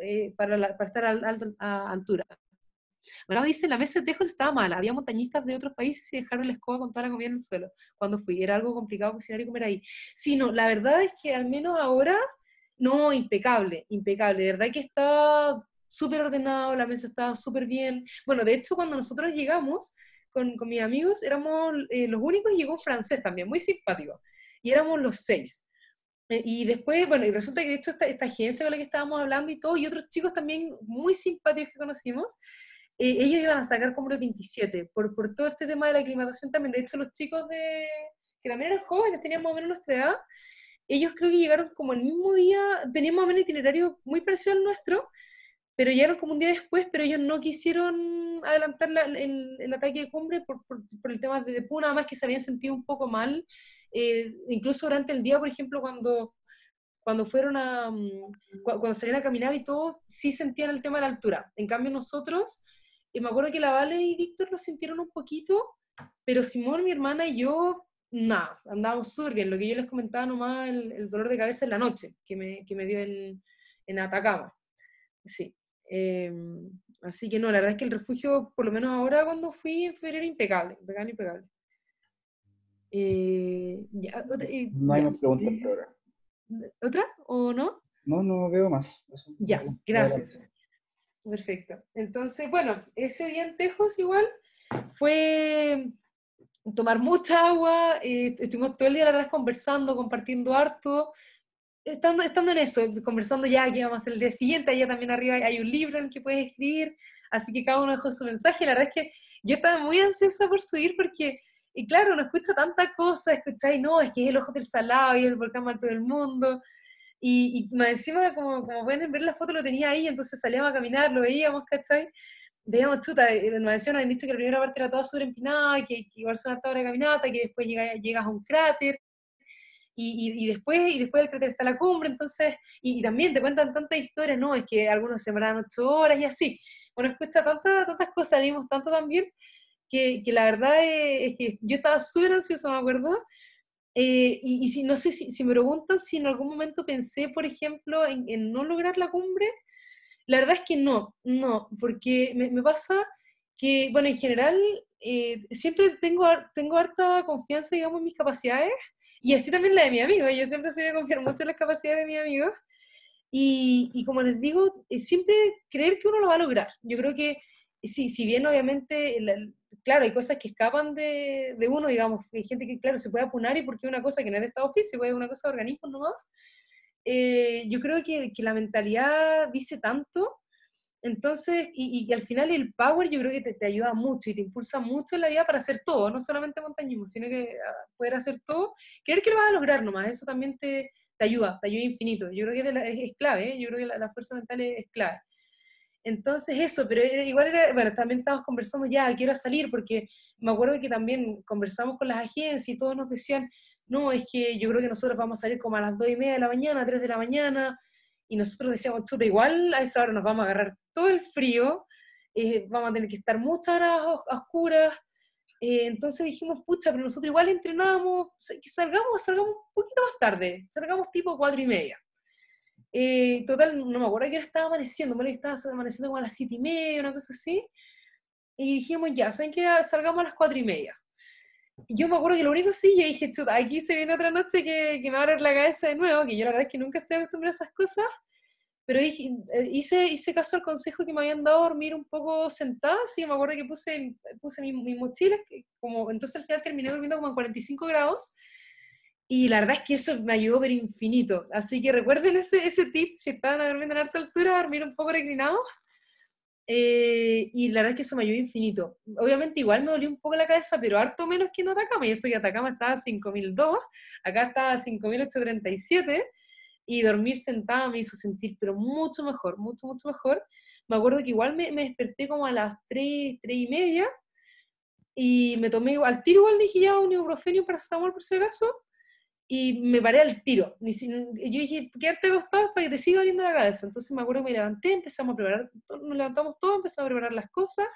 eh, estar a altura. Bueno, dice la mesa de tejos estaba mala, había montañistas de otros países y dejaron la escoba con toda la comida en el suelo cuando fui, era algo complicado cocinar y comer ahí. Sino, la verdad es que al menos ahora, no, impecable, impecable, de verdad que está súper ordenado, la mesa estaba súper bien. Bueno, de hecho, cuando nosotros llegamos con, con mis amigos, éramos eh, los únicos, y llegó un francés también, muy simpático, y éramos los seis. Eh, y después, bueno, y resulta que de hecho esta, esta, agencia con la que estábamos hablando y todo, y otros chicos también muy simpáticos que conocimos, eh, ellos iban a sacar como 27, por, por todo este tema de la aclimatación también. De hecho, los chicos de, que también eran jóvenes, tenían más o menos nuestra edad, ellos creo que llegaron como el mismo día, tenían más o menos itinerario muy parecido al nuestro, pero llegaron como un día después, pero ellos no quisieron adelantar la, el, ataque de cumbre por, por, el tema de, de nada más que se habían sentido un poco mal, eh, incluso durante el día, por ejemplo, cuando, cuando fueron a, mm, cuando salían a caminar y todo, sí sentían el tema de la altura. En cambio nosotros y me acuerdo que la Vale y Víctor lo sintieron un poquito, pero Simón, mi hermana y yo, nada, andábamos súper bien. Lo que yo les comentaba nomás, el, dolor de cabeza en la noche que me, dio en, en Atacama. Sí. Em, así que no, la verdad es que el refugio, por lo menos ahora cuando fui en febrero, impecable, impecable, impecable. Eh, eh, no hay más preguntas eh, ahora. ¿Otra o no? No, no veo más. ya, gracias. Perfecto. Entonces, bueno, ese día en Tejos igual fue tomar mucha agua, eh, estuvimos todo el día, la verdad, conversando, compartiendo harto, estando, estando en eso, conversando ya que vamos a hacer el día siguiente, allá también arriba hay un libro en el que puedes escribir, así que cada uno dejó su mensaje, la verdad es que yo estaba muy ansiosa por subir porque, y claro, no escucha tanta cosa, escucháis, no, es que es el ojo del salado y el volcán más alto del mundo, y, me más encima, como, pueden ver la foto, lo tenía ahí, entonces salíamos a caminar, lo veíamos, ¿cachai? Veíamos, chuta, me eh, decían, han dicho que la primera parte era toda súper empinada, que, que a son harta hora de caminata, que después llegas, a un cráter, y, después y después del cráter está la cumbre, entonces, y, también te cuentan tantas historias, ¿no? Es que algunos sembraron ocho horas y así. Bueno, escucha tantas, tantas cosas, vimos tanto también, que, la verdad es, que yo estaba súper ansioso, me acuerdo, eh, y, si, no sé si, me preguntan si en algún momento pensé, por ejemplo, en, no lograr la cumbre, la verdad es que no, no, porque me, pasa que, bueno, en general eh, siempre tengo, tengo harta confianza, digamos, en mis capacidades y así también la de mi amigo. Yo siempre soy de confiar mucho en las capacidades de mi amigos. Y, y como les digo, siempre creer que uno lo va a lograr. Yo creo que, sí, si bien obviamente claro, hay cosas que escapan de, de, uno, digamos, hay gente que, claro, se puede apunar y porque una cosa que no es de estado físico, es una cosa de organismo nomás. Eh, yo creo que, que, la mentalidad dice tanto, entonces, y, y, al final el power yo creo que te, te, ayuda mucho y te impulsa mucho en la vida para hacer todo, no solamente montañismo, sino que ah, poder hacer todo, creer que lo vas a lograr nomás, eso también te, te ayuda, te ayuda infinito. Yo creo que es, clave, ¿eh? yo creo que la, fuerza mental es clave. Entonces eso, pero igual era, bueno, también estábamos conversando ya, quiero salir, porque me acuerdo que también conversamos con las agencias y todos nos decían, no, es que yo creo que nosotros vamos a salir como a las dos y media de la mañana, tres de la mañana, y nosotros decíamos, chuta, igual a esa hora nos vamos a agarrar todo el frío, eh, vamos a tener que estar muchas horas a oscuras, eh, entonces dijimos, pucha, pero nosotros igual entrenábamos, que salgamos, salgamos un poquito más tarde, salgamos tipo cuatro y media total, no me acuerdo que estaba amaneciendo, me estaba amaneciendo como a las siete y media, una cosa así. Y dijimos, ya, ¿saben qué? Ah, salgamos a las cuatro y media. Y yo me acuerdo que lo único sí, yo dije, chuta, aquí se viene otra noche que, me va a abrir la cabeza de nuevo, que yo la verdad es que nunca estoy acostumbrada a esas cosas, pero dije, eh, hice, hice caso al consejo que me habían dado dormir un poco sentada, sí, me acuerdo que puse, puse mis, mochilas, como, entonces al final terminé durmiendo como a 45 grados, y la verdad es que eso me ayudó pero infinito. Así que recuerden ese, ese tip, si están dormir en alta altura, dormir un poco reclinado eh, y la verdad es que eso me ayudó infinito. Obviamente igual me dolió un poco la cabeza, pero harto menos que en Atacama. Y eso que Atacama estaba a 5.002, acá estaba a 5.837. Y dormir sentada me hizo sentir, pero mucho mejor, mucho, mucho mejor. Me acuerdo que igual me, me desperté como a las 3, 3 y media. Y me tomé al tiro igual dije ya un ibuprofeno para estar paracetamol por si acaso y me paré al tiro. Yo dije, ¿qué arte Para que te siga oliendo la cabeza. Entonces me acuerdo que me levanté, empezamos a preparar, nos levantamos todos, empezamos a preparar las cosas.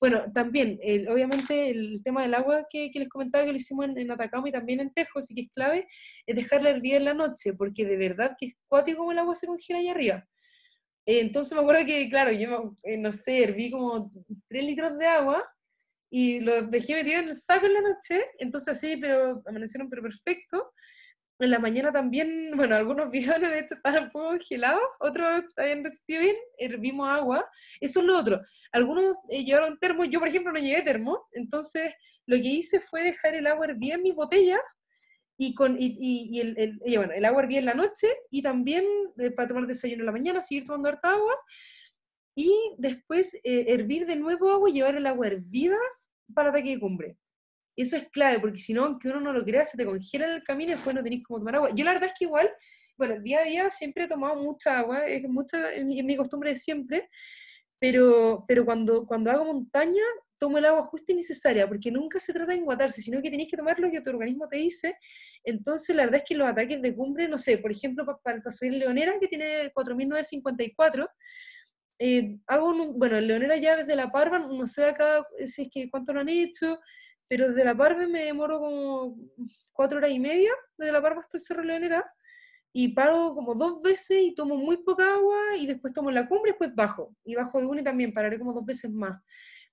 Bueno, también, obviamente, el tema del agua que, que les comentaba que lo hicimos en, Atacama y también en Tejo, así que es clave, es dejarla hervir en la noche, porque de verdad que es cuático como el agua se congela ahí arriba. Eh, entonces me acuerdo que, claro, yo, eh, no sé, herví como 3 litros de agua y los dejé metidos en el saco en la noche, entonces sí, pero amanecieron pero perfecto. En la mañana también, bueno, algunos [laughs] bidones de hecho estaban un poco gelados, otros también resistido hervimos agua, eso es lo otro. Algunos eh, llevaron termo, yo por ejemplo no llevé termo, entonces lo que hice fue dejar el agua hervida en mis botellas y, con, y, y, el, bueno, el agua hervía en la noche y también eh, para tomar desayuno en la mañana, seguir tomando harta agua y después eh, hervir de nuevo agua y llevar el agua hervida para ataque de cumbre. Eso es clave, porque si no, aunque uno no lo crea, se te congela en el camino y después no tenéis como tomar agua. Yo la verdad es que igual, bueno, día a día siempre he tomado mucha agua, es, mucha, mi, costumbre de siempre, pero, pero cuando, cuando hago montaña tomo el agua justa y necesaria, porque nunca se trata de enguatarse, sino que tenéis que tomar lo que tu organismo te dice. Entonces, la verdad es que los ataques de cumbre, no sé, por ejemplo, para, para el Paso Leonera, que tiene 4.954, eh, hago un, bueno, Leonera ya desde la Parva, no sé acá eh, si es que cuánto lo han hecho, pero desde la Parva me demoro como cuatro horas y media, desde la Parva hasta el Cerro Leonera, y paro como dos veces y tomo muy poca agua y después tomo la cumbre y después bajo, y bajo de una y también pararé como dos veces más.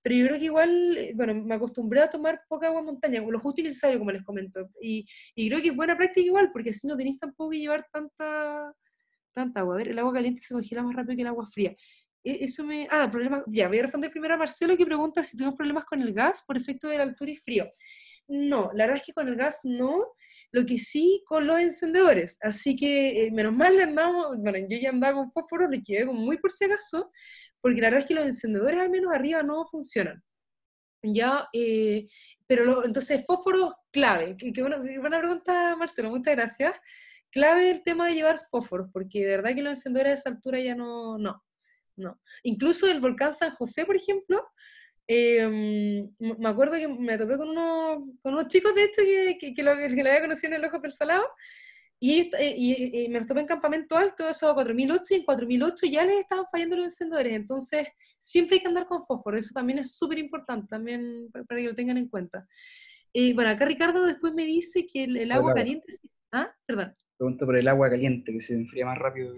Pero yo creo que igual, eh, bueno, me acostumbré a tomar poca agua en montaña, lo justo y necesario, como les comento. Y, creo que es buena práctica igual, porque así no tenéis tampoco que llevar tanta, tanta agua. A ver, el agua caliente se congela más rápido que el agua fría. E-, eso me... Ah, problemas... Ya, voy a responder primero a Marcelo que pregunta si tuvimos problemas con el gas por efecto de la altura y frío. No, la verdad es que con el gas no, lo que sí con los encendedores. Así que eh, menos mal le andamos, bueno, yo ya andaba con fósforo, le quedé muy por si acaso, porque la verdad es que los encendedores al menos arriba no funcionan. Ya, eh, pero entonces fósforo clave, que, buena pregunta Marcelo, muchas gracias. Clave el tema de llevar fósforos, porque de verdad que los encendedores a esa altura ya no, no, no. Incluso el volcán San José, por ejemplo, em, me acuerdo que me topé con unos, con unos chicos de hecho que, que, [laughs] lo, había conocido en el Ojo del Salado eh, y, me topé en Campamento Alto, eso a 4008 y en 4008 ya les estaban fallando los encendedores, entonces siempre hay que andar con fósforo, eso también es súper importante también para que lo tengan en cuenta. y eh, bueno, acá Ricardo después me dice que el, agua caliente... Ah, perdón pregunta por el agua caliente, que se enfría más rápido.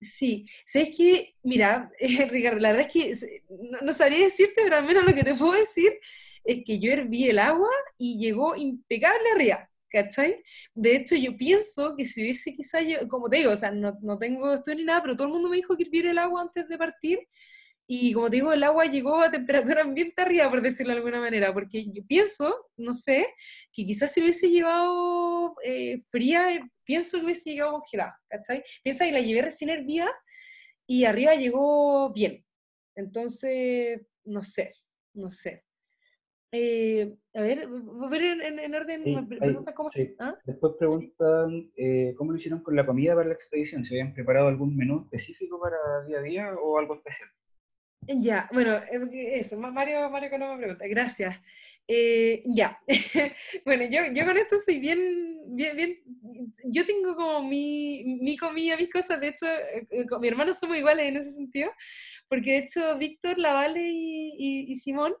sí, sí. es que, mira, [laughs] Ricardo, la verdad es que no, sabría decirte, pero al menos lo que te puedo decir es que yo herví el agua y llegó impecable arriba, ¿cachai? De hecho, yo pienso que si hubiese quizá, yo, como te digo, o sea, no, no tengo esto ni nada, pero todo el mundo me dijo que hirviera el agua antes de partir, y como te digo, el agua llegó a temperatura ambiente [laughs] arriba, por decirlo de alguna manera, porque yo pienso, no sé, que quizás si hubiese llevado eh, fría, eh, pienso que hubiese llegado congelada, ¿cachai? Piensa que la llevé recién hervida y arriba llegó bien. Entonces, no sé, no sé. Eh, a ver, a ver en, en orden, cómo... ¿ah? Después preguntan cómo lo hicieron con la comida para la expedición, ¿Se habían preparado algún menú específico para día a día o algo especial. Ya, bueno, eh, eso, Mario, Mario no me pregunta, gracias. Eh, ya, [laughs] bueno, yo, yo, con esto soy bien, bien, bien, yo tengo como mi, mi comida, mis cosas, de hecho, eh, con mi hermano somos iguales en ese sentido, porque de hecho Víctor, Lavale y, y, Simón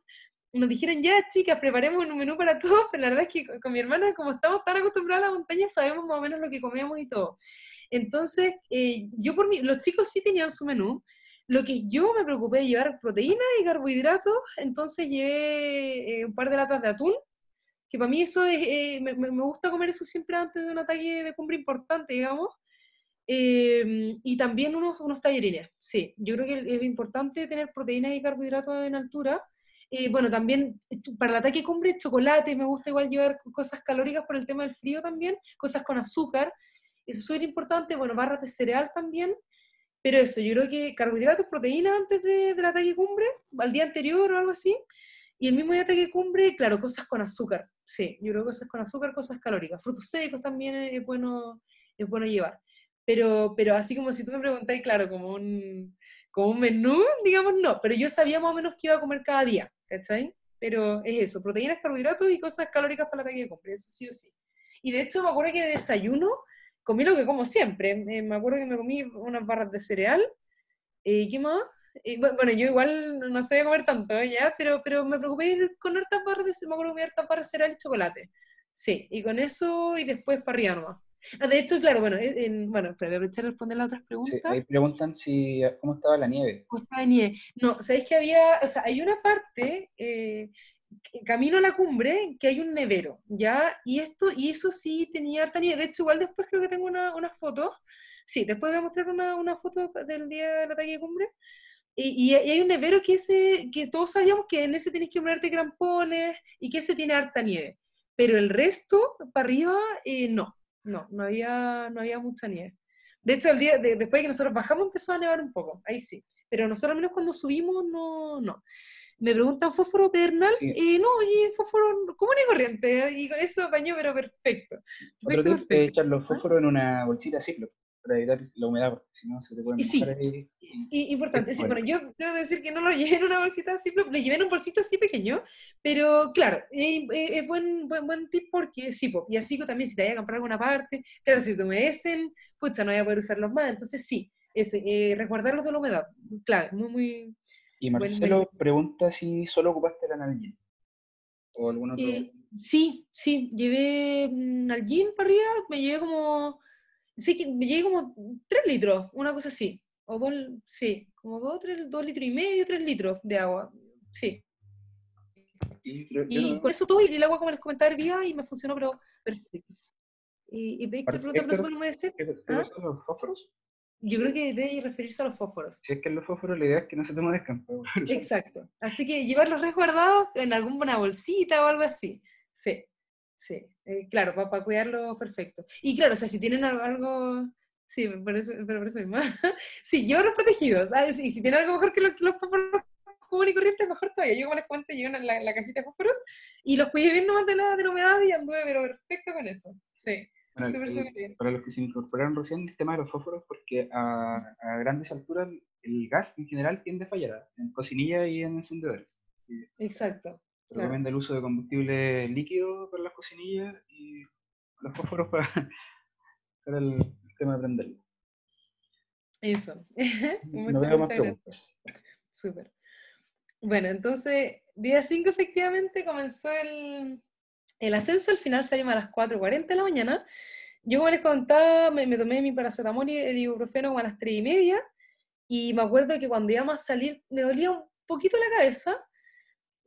nos dijeron, ya chicas, preparemos un menú para todos, pero la verdad es que con, mi hermana, como estamos tan acostumbrados a la montaña, sabemos más o menos lo que comemos y todo. Entonces, yo por mí, los chicos sí tenían su menú, lo que yo me preocupé de llevar proteínas y carbohidratos, entonces llevé eh, un par de latas de atún, que para mí eso es, eh, me, me, gusta comer eso siempre antes de un ataque de cumbre importante, digamos. Em, y también unos, unos tallerines, sí. Yo creo que es importante tener proteínas y carbohidratos en altura. Eh, bueno, también para el ataque cumbre, chocolate, me gusta igual llevar cosas calóricas por el tema del frío también, cosas con azúcar, eso es súper importante, bueno, barras de cereal también, pero eso, yo creo que carbohidratos, proteínas antes de, del ataque cumbre, al día anterior o algo así. Y el mismo día de ataque cumbre, claro, cosas con azúcar. Sí, yo creo cosas con azúcar, cosas calóricas. Frutos secos también es bueno, es bueno llevar. Pero, pero así como si tú me preguntáis, claro, como un, como un menú, digamos, no. Pero yo sabía más o menos qué iba a comer cada día, ¿cachai? Pero es eso, proteínas, carbohidratos y cosas calóricas para el ataque cumbre, eso sí o sí. Y de hecho me acuerdo que el desayuno comí lo que como siempre. me acuerdo que me comí unas barras de cereal. ¿y eh, ¿Qué más? Eh, bueno, yo igual no sé comer tanto, ¿eh? ya, pero, pero me preocupé con hartas barras de, me acuerdo barras de cereal y chocolate. Sí, y con eso y después para arriba ah, de hecho, claro, bueno, en, bueno, voy a responder las otras preguntas. Sí, preguntan si, cómo estaba la nieve. ¿Cómo estaba la nieve? No, ¿sabéis que había, o sea, hay una parte eh, camino a la cumbre, que hay un nevero, ¿ya? Y esto, y eso sí tenía harta nieve. De hecho, igual después creo que tengo una, fotos foto. Sí, después voy a mostrar una, una foto del día del ataque de cumbre. Y, y, hay un nevero que, ese, que todos sabíamos que en ese tenés que ponerte crampones y que ese tiene harta nieve. Pero el resto, para arriba, eh, no, no, no había, no había mucha nieve. De hecho, el día después de que nosotros bajamos empezó a nevar un poco, ahí sí. Pero nosotros al menos cuando subimos, no, no me preguntan fósforo pedernal, y eh, no, oye, fósforo común y corriente, y con eso baño, pero perfecto. Pero tip que echar los ah. fósforos en una bolsita así, para evitar la humedad, porque si no se te pueden sí. Y, importante, yo tengo decir que no lo [laughs] llevé en una bolsita así, lo llevé en un bolsito así pequeño, pero claro, eh, eh, es buen, buen, tip porque sí, y así también si te vayas a comprar alguna parte, claro, si te humedecen, pucha, no voy a poder usarlos más, entonces sí, eso, eh, resguardarlos de la humedad, claro, muy, muy, y Marcelo pregunta si solo ocupaste el nalguín. ¿O algún otro? Eh, sí, sí, llevé nalguín para arriba, me llevé como. Sí, me llevé como tres litros, una cosa así. O dos, sí, como dos, litros y medio, tres litros de agua. Sí. Y, y eso todo, y el agua, como les comentaba, hervía y me funcionó, perfecto. ¿Y, y te pregunta por eso humedecer? ¿Qué, qué los ¿ah? fósforos? Yo creo que debe referirse a los fósforos. Si es que en los fósforos la idea es que no se te descanso. Pues, Exacto. Así que llevarlos resguardados en alguna bolsita o algo así. Sí, sí. Eh, claro, para, para cuidarlos perfecto. Y claro, o sea, si tienen algo... Sí, me parece pero por eso mismo. [laughs] sí, los protegidos. Ah, y si tienen algo mejor que los, fósforos común y corriente, mejor todavía. Yo como les cuento, llevo la, la, cajita de fósforos y los cuide bien no de nada de la humedad y anduve pero perfecto con eso. Sí. Para los que se incorporaron recién, el tema de los fósforos, porque a, grandes alturas el gas en general tiende a fallar ¿ah? en cocinilla y en encendedores. Exacto. Recomienda el uso de combustible líquido para las cocinillas y los fósforos para, [laughs] el tema de prenderlo. Eso. [laughs] no muchas, más preguntas. Súper. Bueno, entonces, día 5 efectivamente comenzó el, el ascenso al final salimos a las 4.40 de la mañana. Yo, como les contaba, me, tomé mi paracetamol y el ibuprofeno a las 3 y media. Y me acuerdo que cuando íbamos a salir me dolía un poquito la cabeza.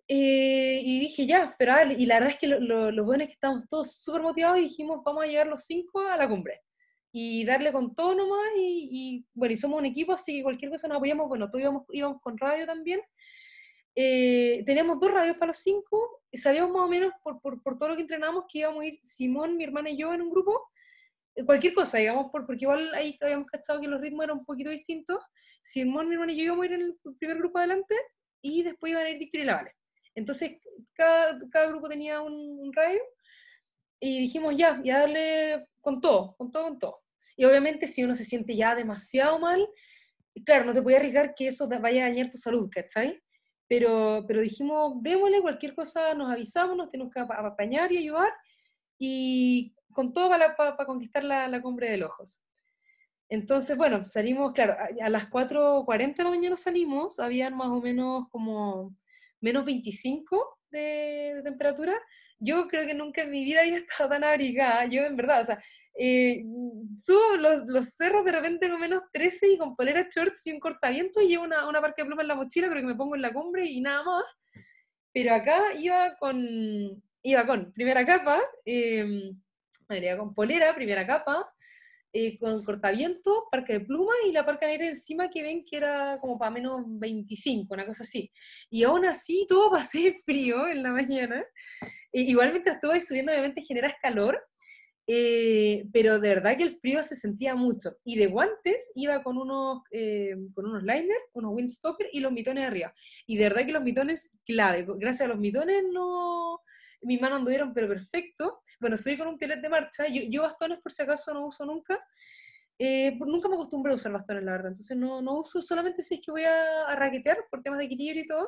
Eh, y dije, ya, pero ver. Y la verdad es que lo, bueno es que estábamos todos súper motivados y dijimos, vamos a llegar los 5 a la cumbre. Y darle con todo nomás. Y, y bueno, y somos un equipo, así que cualquier cosa nos apoyamos. Bueno, todos íbamos con radio también. Eh, teníamos dos radios para los cinco, y sabíamos más o menos por, por, por todo lo que entrenamos que íbamos a ir Simón, mi hermana y yo en un grupo, eh, cualquier cosa, digamos, por, porque igual ahí habíamos cachado que los ritmos eran un poquito distintos. Simón, mi hermana y yo íbamos a ir en el primer grupo adelante y después iban a ir Víctor y la Vale. Entonces, cada, cada grupo tenía un, radio y dijimos ya, ya darle con todo, con todo, con todo. Y obviamente, si uno se siente ya demasiado mal, claro, no te voy a arriesgar que eso vaya a dañar tu salud, ¿cachai? pero, pero dijimos, démosle cualquier cosa, nos avisamos, nos tenemos que apañar y ayudar, y con todo para, para, conquistar la, la, cumbre de Ojos. Entonces, bueno, salimos, claro, a, las 4.40 de la mañana salimos, habían más o menos como menos 25 de, de temperatura. Yo creo que nunca en mi vida había [laughs] estado tan abrigada, yo en verdad, o sea, subo los, los, cerros de repente con menos 13 y con polera shorts y un cortaviento y llevo una, una parca de pluma en la mochila, pero que me pongo en la cumbre y nada más. Pero acá iba con, iba con primera capa, em, con polera, primera capa, eh, con cortaviento, parca de pluma y la parca negra encima que ven que era como para menos 25, una cosa así. Y aún así todo pasé frío en la mañana. E, igual mientras tú subiendo obviamente generas calor eh, pero de verdad que el frío se sentía mucho. Y de guantes iba con unos, eh, con unos liner, unos windstopper y los mitones arriba. Y de verdad que los mitones, clave, gracias a los mitones no... Mis manos anduvieron, pero perfecto. Bueno, soy con un pielet de marcha. Yo, bastones, por si acaso, no uso nunca. Eh, nunca me acostumbré a usar bastones, la verdad. Entonces no, no uso solamente si es que voy a, a raquetear por temas de equilibrio y todo.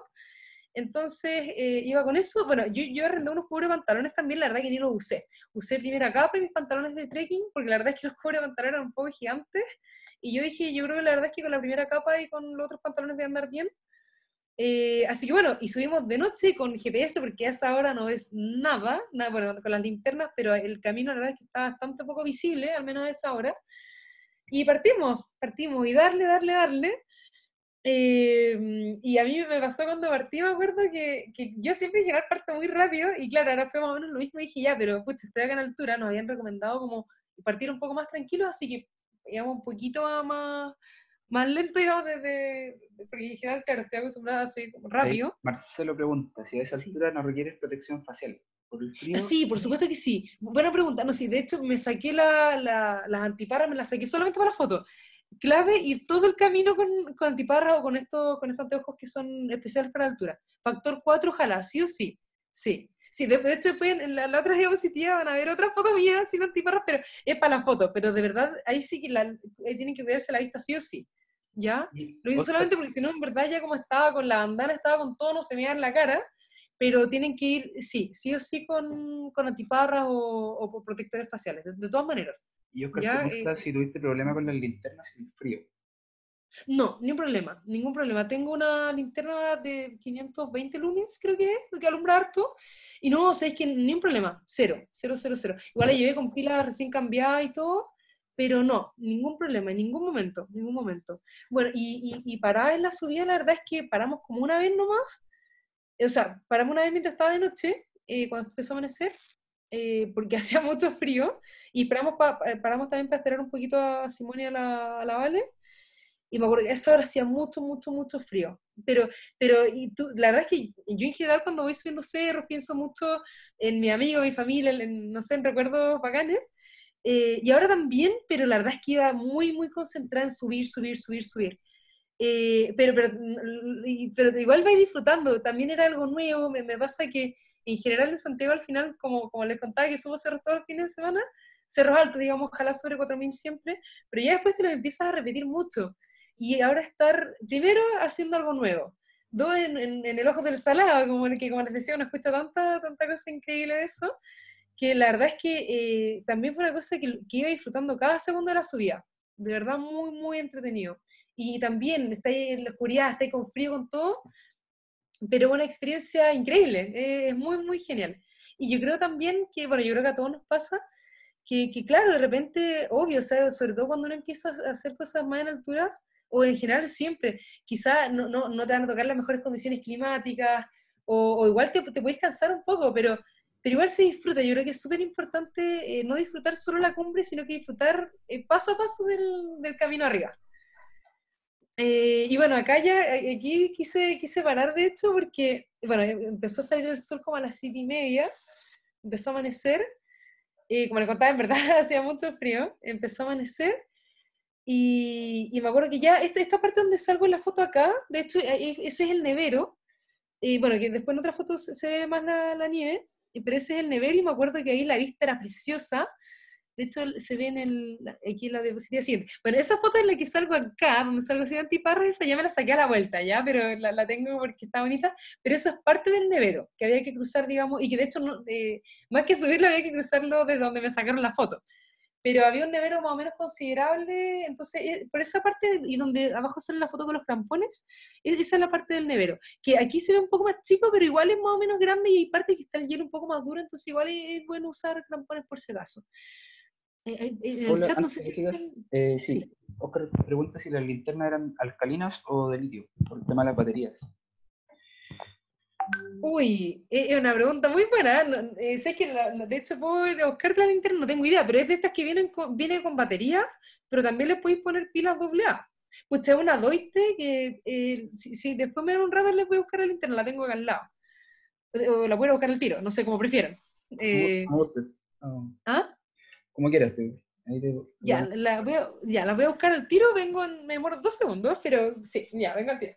Entonces eh, iba con eso. Bueno, yo, arrendé unos cubre pantalones también, la verdad que ni los usé. Usé primera capa y mis pantalones de trekking, porque la verdad es que [laughs] los cubre pantalones eran un poco gigantes. Y yo dije, yo creo que la verdad es que con la primera capa y con los otros pantalones voy a andar bien. Eh, así que bueno, y subimos de noche con GPS, porque a esa hora no es nada, nada bueno, con las linternas, pero el camino la verdad es que está bastante poco visible, al menos a esa hora. Y partimos, partimos, y darle, darle, darle. Em, y a mí me pasó cuando partí, me acuerdo que, yo siempre en general parto muy rápido y claro, ahora fue más o menos lo mismo, dije ya, pero pues estoy acá en altura, nos habían recomendado como partir un poco más tranquilo, así que íbamos un poquito más, más lento, digamos, desde, porque en general, claro, estoy acostumbrada a subir rápido. Marcelo pregunta, si a esa altura no requieres protección facial. ¿Por el frío? Sí, por supuesto que sí. Buena pregunta. No, sí, de hecho me saqué las antiparras, me las saqué solamente para la foto clave ir todo el camino con, con antiparra o con, con estos anteojos que son especiales para la altura. Factor 4, ojalá, sí o sí. Sí. Sí, de, hecho, después en la, otra [laughs] diapositiva van a ver otras fotos mías sin antiparras, pero es para la foto. Pero de verdad, ahí sí que la, tienen que cuidarse la vista sí o sí. ¿Ya? Lo hice solamente porque si no, en verdad, ya como estaba con la bandana, estaba con todo, no se me en la cara pero tienen que ir, sí, sí o sí con, con antiparras o, o protectores faciales, de, todas maneras. Y Oscar, ¿Ya? Eh, si tuviste problema con las linternas en el frío. No, ningún problema, ningún problema. Tengo una linterna de 520 lumens, creo que es, que alumbra harto. Y no, o sea, es que ningún problema, cero, cero, cero, cero. Igual la llevé con pila recién cambiada y todo, pero no, ningún problema, en ningún momento, ningún momento. Bueno, y, y, y parada en la subida, la verdad es que paramos como una vez nomás, o sea, paramos una vez mientras estaba de noche, eh, cuando empezó a amanecer, eh, porque [laughs] hacía mucho frío, y paramos eh, paramos también para esperar un poquito a Simón y a la, la Vale, y me acuerdo que a esa hora hacía mucho, mucho, mucho frío. Pero, pero y tú, la verdad es que yo en general cuando voy subiendo cerros pienso mucho en mi amigo, mi familia, en, no sé, en recuerdos bacanes, y ahora también, pero la verdad es que iba muy, muy concentrada en subir, subir, subir, subir. Eh, pero, pero, igual vais disfrutando, también era algo nuevo, me, pasa que en general en Santiago al final, como, como les contaba que subo cerros todos los fines de semana, cerros altos, digamos, ojalá sobre 4.000 siempre, pero ya después te los empiezas a repetir mucho. Y ahora estar, primero, haciendo algo nuevo. Dos, en, el ojo del salado, como, que, como les decía, no escucha tanta, tanta cosa increíble de eso, que la verdad es que eh, también fue una cosa que, que iba disfrutando cada segundo de la subida de verdad muy, muy entretenido. Y también estáis en la oscuridad, estáis con frío, con todo, pero una experiencia increíble, eh, es muy, muy genial. Y yo creo también que, bueno, yo creo que a todos nos pasa, que, que claro, de repente, obvio, o sea, sobre todo cuando uno empieza a hacer cosas más en altura, o en general siempre, quizás no, no, no, te van a tocar las mejores condiciones climáticas, o, o igual te, te puedes cansar un poco, pero pero igual se disfruta. Yo creo que es súper importante eh, no disfrutar solo la cumbre, sino que disfrutar eh, paso a paso del, camino arriba. Eh, y bueno, acá ya, aquí quise, quise parar de esto porque, bueno, em, empezó a salir el sol como a las siete y media, empezó a amanecer, como le contaba, en verdad [laughs] hacía mucho frío, empezó a amanecer, y, me acuerdo que ya, esta, esta, parte donde salgo en la foto acá, de hecho, eso es el nevero, y bueno, que después en otra foto se, ve más la, la nieve, pero ese es el nevero y me acuerdo que ahí la vista era preciosa. De hecho, se ve en el, aquí en la diapositiva siguiente. Bueno, esa foto es la que salgo acá, donde salgo así de antiparra, esa ya me la saqué a la vuelta, ¿ya? Pero la, la, tengo porque está bonita. Pero eso es parte del nevero, que había que cruzar, digamos, y que de hecho, eh, más que subirlo, había que cruzarlo de donde me sacaron la foto pero había un nevero más o menos considerable, entonces eh, por esa parte, y donde abajo sale la foto con los crampones, e, esa es la parte del nevero, que aquí se ve un poco más chico, pero igual es más o menos grande y hay partes que está el hielo un poco más duro, entonces igual es bueno usar crampones por si acaso. Eh, eh, chat, no sé sí. Oscar pregunta si las linternas eran alcalinas o de litio, por el tema de las baterías. Uy, es una pregunta muy buena. Eh, sé que de hecho puedo buscarla en internet, no tengo idea, pero es de estas que vienen con, viene con baterías, pero también le podéis poner pilas AA. Pues es una Doite que eh, si, después me da un rato les voy a buscar el internet, la tengo acá al lado. Eh, o la voy a buscar al tiro, no sé, cómo prefieran. Eh, como, ¿Ah? Como quieras, ya, la voy a, buscar al tiro, vengo, en, me muero dos segundos, pero sí, ya, vengo al tiro.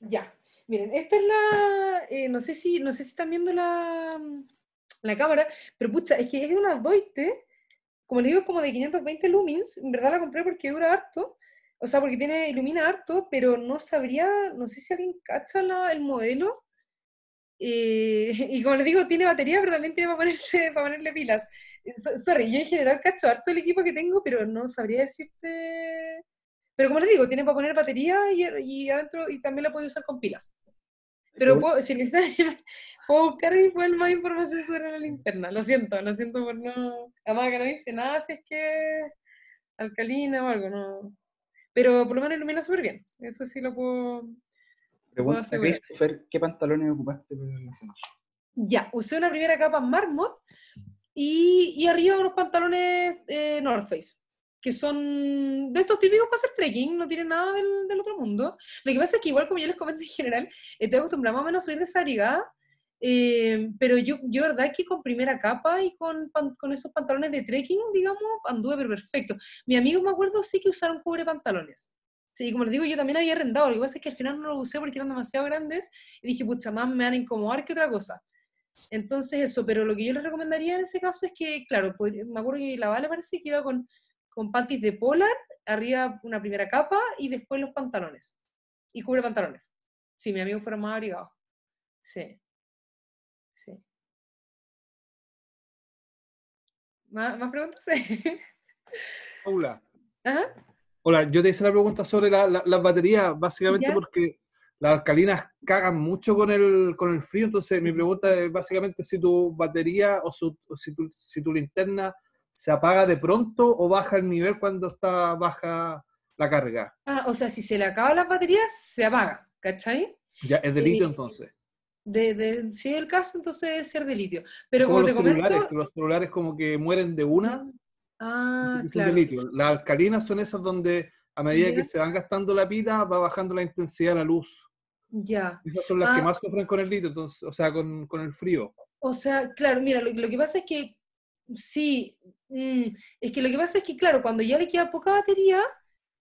Ya. Miren, esta es la. Eh, no, sé si, no sé si están viendo la, la cámara, pero pucha, es que es una Doite, como les digo, como de 520 lumens. En verdad la compré porque dura harto. O sea, porque tiene, ilumina harto, pero no sabría, no sé si alguien cacha el modelo. Eh, [laughs] y como les digo, tiene batería, pero también tiene para, [laughs] ponerle pilas. sorry, yo en general cacho harto el equipo que tengo, pero no sabría decirte pero como les digo, tiene para poner batería y, adentro, y también la puede usar con pilas. Pero puedo, si necesitan, [laughs] puedo buscar poner más información sobre la linterna. Lo siento, lo siento por no. Además, que no dice nada si es que alcalina o algo, no. Pero por lo menos ilumina súper bien. Eso sí lo puedo. asegurar. ¿qué pantalones ocupaste para la Ya, usé una primera capa mármol y, arriba unos pantalones eh, North Face que son de estos típicos para hacer trekking, no tienen nada del, del otro mundo. Lo que pasa es que igual, como yo les comento en general, estoy acostumbrada más o menos a ir desabrigada, eh, pero yo, yo verdad que con primera capa y con, con esos pantalones de trekking, digamos, anduve perfecto. Mi amigo, me acuerdo, sí que usaron cubre pantalones. Sí, como les digo, yo también había arrendado. Lo que pasa es que al final no los usé porque eran demasiado grandes y dije, pucha, más me van a incomodar que otra cosa. Entonces eso, pero lo que yo les recomendaría en ese caso es que, claro, me acuerdo que la Vale parece que iba con con panties de polar, arriba una primera capa y después los pantalones. Y cubre pantalones. Si mi amigo fuera más abrigado. Sí. Sí. ¿Más, preguntas? hola [laughs] Hola, yo te hice la pregunta sobre las baterías, básicamente porque las alcalinas cagan mucho con el, con el frío, entonces mi pregunta es básicamente si tu batería o, su, si tu linterna se apaga de pronto o baja el nivel cuando está baja la carga. Ah, o sea, si se le acaban las baterías, se apaga, ¿cachai? Ya, es de litio eh, entonces. De, si es el caso, entonces debe ser de litio. Pero como, los te celulares, los celulares como que mueren de una. Ah, claro. De litio. Las alcalinas son esas donde a medida que se van gastando la pila, va bajando la intensidad de la luz. Ya. Esas son las que ah. más sufren con el litio, o sea, con, el frío. O sea, claro, mira, lo, que pasa es que Sí, mm, es que lo que pasa es que, claro, cuando ya le queda poca batería,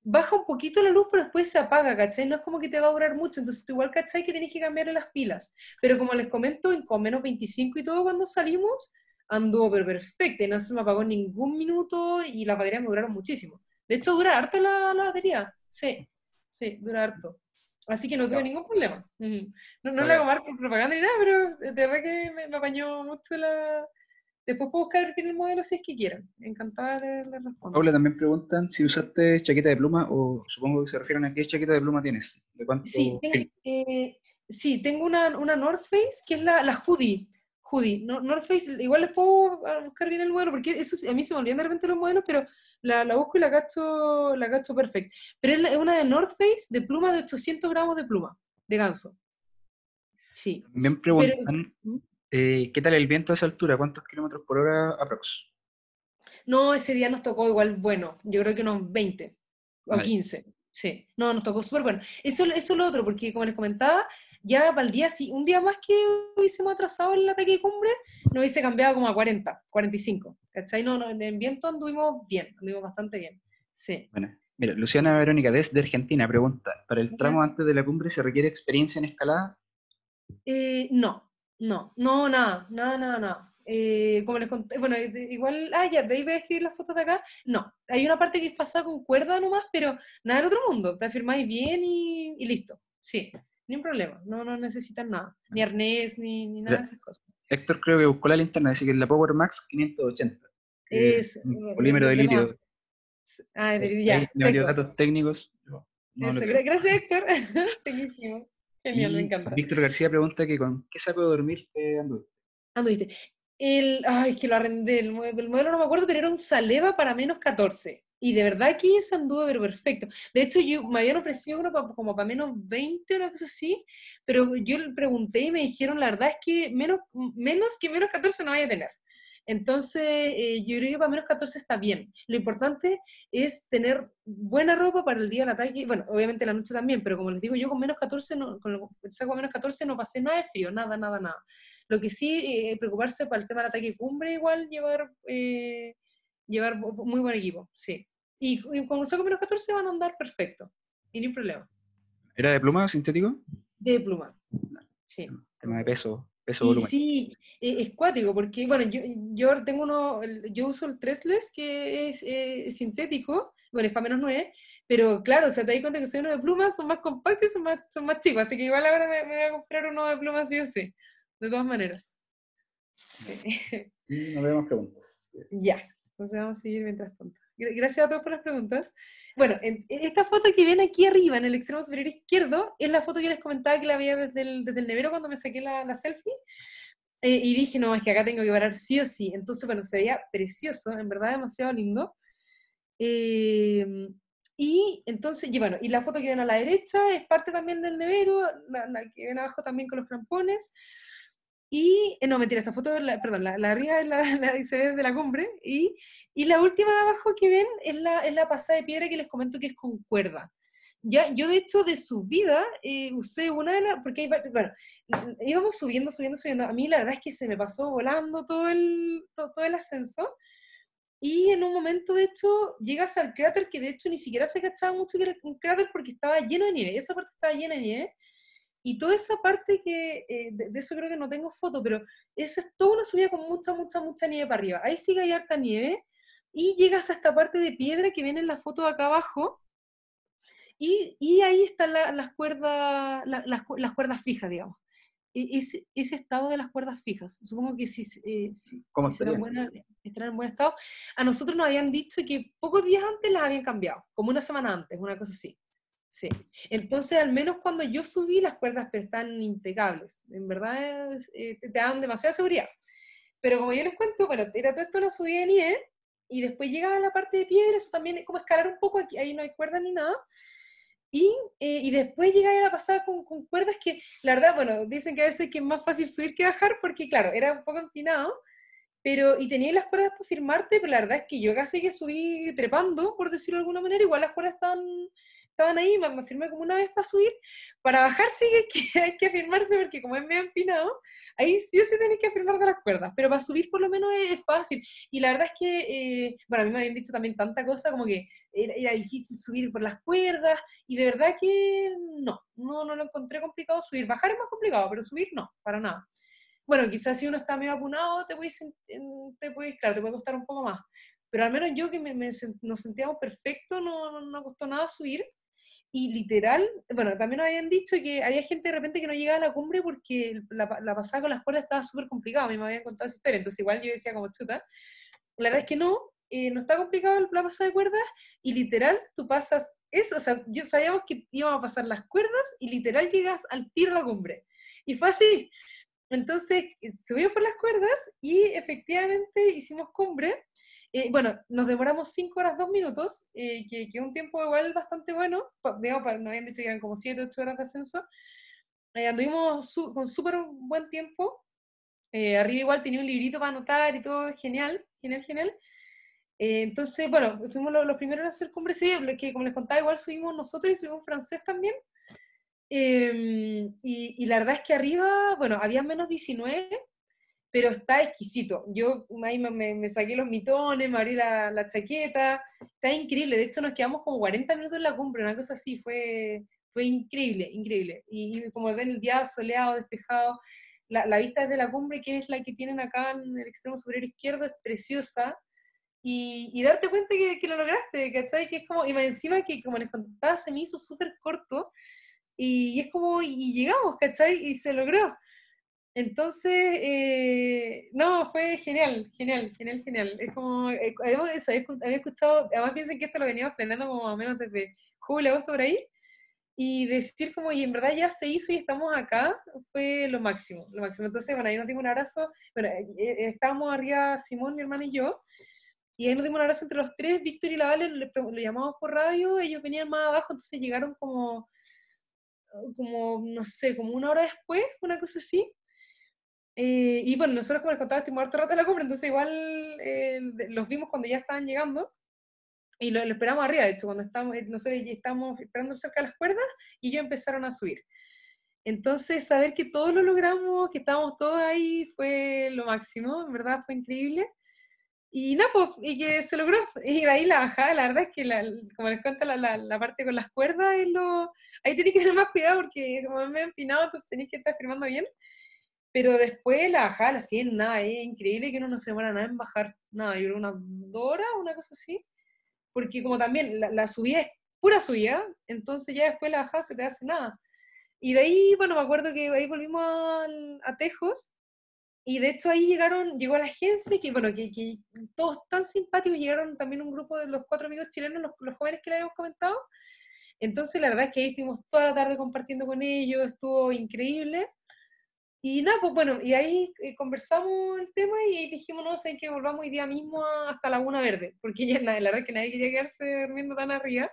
baja un poquito la luz, pero después se apaga, ¿cachai? No es como que te va a durar mucho, entonces tú igual, ¿cachai? Que tienes que cambiarle las pilas. Pero como les comento, con menos 25 y todo cuando salimos, anduvo perfecto, y no se me apagó ningún minuto y las baterías me duraron muchísimo. De hecho, dura harto la, la batería, sí, sí, dura harto. Así que no tuve ningún problema. No, no, le hago más propaganda ni nada, pero de verdad que me, me apañó mucho la, Después puedo buscar bien el modelo si es que quieran. Encantada de responder Paula, también preguntan si usaste chaqueta de pluma o supongo que se refieren a qué chaqueta de pluma tienes. ¿De eh, sí, tengo, una, North Face que es la, la hoodie. Hoodie. North Face, igual les puedo ah, buscar bien el modelo porque eso a mí se me olvidan de repente los modelos, pero la, busco y la gasto la perfect. Pero es, una de North Face de pluma de 800 gramos de pluma, de ganso. Sí. También preguntan... ¿Mm? Eh, ¿Qué tal el viento a esa altura? ¿Cuántos kilómetros por hora aprox? No, ese día nos tocó igual bueno, yo creo que unos 20 o 15. Sí, no, nos tocó súper bueno. Eso, es lo otro, porque como les comentaba, ya para el día, si un día más que hubiésemos atrasado en la de cumbre, nos hubiese cambiado como a 40, 45. ¿Cachai? No, no en el viento anduvimos bien, anduvimos bastante bien. Sí. Bueno, mira, Luciana Verónica desde Argentina pregunta, ¿para el tramo antes de la cumbre se requiere experiencia en escalada? Eh, no, no, no, nada, nada, nada, nada. Eh, como les conté, bueno, eh, igual, ah, ya, de ahí a escribir las fotos de acá. No, hay una parte que es pasada con cuerda nomás, pero nada del otro mundo. Te afirmáis bien y, listo. Sí, ni un problema. No, no necesitan nada. Ni arnés, ni, ni nada de esas cosas. Héctor creo que buscó la linterna, dice que es la Power Max 580. Es, polímero de litio. Ah, de eh, lirio, ya. datos técnicos. No, gracias, Héctor. [laughs] Seguísimo. Víctor García pregunta que con qué saco de dormir eh, anduviste. Ah, el, ay, que lo arrendé, el, modelo no me acuerdo, pero era un Saleva para menos 14. Y de verdad que es anduvo pero perfecto. De hecho, yo me habían ofrecido uno como para menos 20 o una así, pero yo le pregunté y me dijeron, la verdad es que menos, menos que menos 14 no vaya a tener. Entonces, eh, yo creo que para menos 14 está bien. Lo importante es tener buena ropa para el día del ataque, bueno, obviamente la noche también, pero como les digo, yo con menos 14, no, con, saco menos 14 no pasé nada de frío, nada, nada, nada. Lo que sí, eh, preocuparse para el tema del ataque cumbre, igual llevar, eh, llevar muy buen equipo, sí. Y, con el saco menos 14 van a andar perfecto, y ni problema. ¿Era de pluma sintético? De pluma, sí. Tema de peso y Sí, e-, es cuático, porque bueno, yo, yo tengo uno, yo uso el Tresless, que eh, es sintético, bueno, es para menos nueve, pero claro, o sea, te doy cuenta que soy uno de plumas, son más compactos y son más, son más chicos, así que igual ahora me, voy a comprar uno de plumas y así, de todas maneras. [laughs] No vemos preguntas. Ya, entonces vamos a seguir mientras tanto. Gracias a todos por las preguntas. Bueno, e-, esta foto que ven aquí arriba, en el extremo superior izquierdo, es la foto que les comentaba que la veía desde el, desde el nevero cuando me saqué la, la selfie. Eh, y dije, no, es que acá tengo que parar sí o sí. Entonces, bueno, se veía precioso, en verdad demasiado lindo. Em, y entonces, y bueno, y la foto que ven a la derecha es parte también del nevero, la, la que ven abajo también con los crampones. Y, no eh, no, mentira, esta foto, perdón, la, arriba es la, se ve desde la cumbre. Y, y, la última de abajo que ven es la, es la pasada de piedra que les comento que es con cuerda. Ya, yo de hecho de subida eh, usé una de las, porque bueno, íbamos subiendo, subiendo, subiendo. A mí la verdad es que se me pasó volando todo el, todo, el ascenso. Y en un momento, de hecho, llegas al cráter que de hecho ni siquiera se cachaba mucho que era un cráter porque estaba lleno de nieve. Esa parte estaba llena de nieve. Y toda esa parte que, eh, de, eso creo que no tengo foto, pero eso es toda una subida con mucha, mucha, mucha nieve para arriba. Ahí sigue hay harta nieve y llegas a esta parte de piedra que viene en la foto de acá abajo y, y ahí están las, cuerdas, las, cuerdas fijas, digamos. E, ese, ese, estado de las cuerdas fijas. Supongo que si, eh, ¿Cómo en buen estado. A nosotros nos habían dicho que pocos días antes las habían cambiado, como una semana antes, una cosa así. Sí. Entonces, al menos cuando yo subí, las cuerdas pero están impecables. En verdad, eh, te dan demasiada seguridad. Pero como yo les cuento, bueno, era todo esto lo subí de nieve y después llegaba a la parte de piedra, eso también es como escalar un poco, aquí, ahí no hay cuerdas ni nada. Y, eh, después llegaba a la pasada con, cuerdas que, la verdad, bueno, dicen que a veces que es más fácil subir que bajar porque, claro, era un poco empinado, pero, y tenía las cuerdas para firmarte, pero la verdad es que yo casi que subí trepando, por decirlo de alguna manera, igual las cuerdas estaban estaban ahí, me, firmé como una vez para subir, para bajar sí que [laughs] hay que afirmarse porque como es medio empinado, ahí sí se tiene que afirmar de las cuerdas, pero para subir por lo menos es, fácil. Y la verdad es que, eh, bueno, a mí me habían dicho también tanta cosa como que era, difícil subir por las cuerdas y de verdad que no, no, no lo encontré complicado subir. Bajar es más complicado, pero subir no, para nada. Bueno, quizás si uno está medio apunado, te puedes, te claro, te puede costar un poco más. Pero al menos yo que me, nos sentíamos perfecto, no, no costó nada subir y literal, bueno, también nos habían dicho que había gente de repente que no llegaba a la cumbre porque la, pasada con las cuerdas estaba súper complicada, a mí me habían contado esa historia, entonces igual yo decía como chuta, la verdad es que no, eh, no está complicado la pasada de cuerdas y literal tú pasas eso, o sea, yo sabíamos que íbamos a pasar las cuerdas y literal llegas al tiro la cumbre. Y fue así. Entonces eh, subimos por las cuerdas y efectivamente hicimos cumbre bueno, nos demoramos 5 horas 2 minutos, eh, que es un tiempo igual bastante bueno. Veo, nos habían dicho que eran como 7, 8 horas de ascenso. Eh, anduvimos con súper buen tiempo. Eh, arriba igual tenía un librito para anotar y todo, genial, genial, genial. entonces, bueno, fuimos los, primeros en hacer cumbre, sí, que como les contaba, igual subimos nosotros y subimos francés también. Em, y, y, la verdad es que arriba, bueno, había menos 19, pero está exquisito. Yo ahí me, saqué los mitones, me abrí la, chaqueta, está increíble. De hecho, nos quedamos como 40 minutos en la cumbre, una cosa así, fue, fue increíble, increíble. Y, como ven, el día soleado, despejado, la, vista desde la cumbre, que es la que tienen acá en el extremo superior izquierdo, es preciosa. Y, darte cuenta que, lo lograste, ¿cachai? Que es como, y encima que, como les contaba, se me hizo súper corto. Y, y es como, y llegamos, ¿cachai? Y se logró. Entonces, eh, no, fue genial, genial, genial, genial. Es como, eh, habíamos, eso, había escuchado, además piensen que esto lo veníamos planeando como más menos desde julio, agosto por ahí, y decir como, y en verdad ya se hizo y estamos acá, fue lo máximo, lo máximo. Entonces, bueno, ahí nos dimos un abrazo, bueno, eh, estábamos arriba Simón, mi hermana y yo, y ahí nos dimos un abrazo entre los tres, Víctor y la Ale le, llamamos por radio, ellos venían más abajo, entonces llegaron como, como, no sé, como una hora después, una cosa así eh, y bueno, nosotros como les contaba, estuvimos harto rato la compra, entonces igual eh, los vimos cuando ya estaban llegando y lo, esperamos arriba, de hecho, cuando estamos, eh, no sé, estamos esperando cerca de las cuerdas y ellos empezaron a subir. Entonces, saber que todos lo logramos, que estábamos todos ahí, fue lo máximo, en verdad fue increíble. Y nada, pues, y que se logró. [laughs] Y de ahí la bajada, la verdad es que, como les cuento, la, parte con las cuerdas, es lo... ahí tenéis que tener más cuidado porque como me he empinado, entonces tenéis que estar firmando bien. Pero después la bajada la 100, nada, es increíble que uno no se demora nada en bajar, nada, yo creo una hora, una cosa así, porque como también la, subida es pura subida, entonces ya después la bajada se te hace nada. Y de ahí, bueno, me acuerdo que ahí volvimos a, Tejos, y de hecho ahí llegaron, llegó la agencia, que bueno, que, todos tan simpáticos, llegaron también un grupo de los cuatro amigos chilenos, los, los jóvenes que le habíamos comentado. Entonces la verdad es que ahí estuvimos toda la tarde compartiendo con ellos, estuvo increíble. Y nada, pues bueno, y ahí eh, conversamos el tema y dijimos, no, sé que volvamos hoy día mismo hasta Laguna Verde, porque ya, la verdad que nadie quería quedarse durmiendo tan arriba.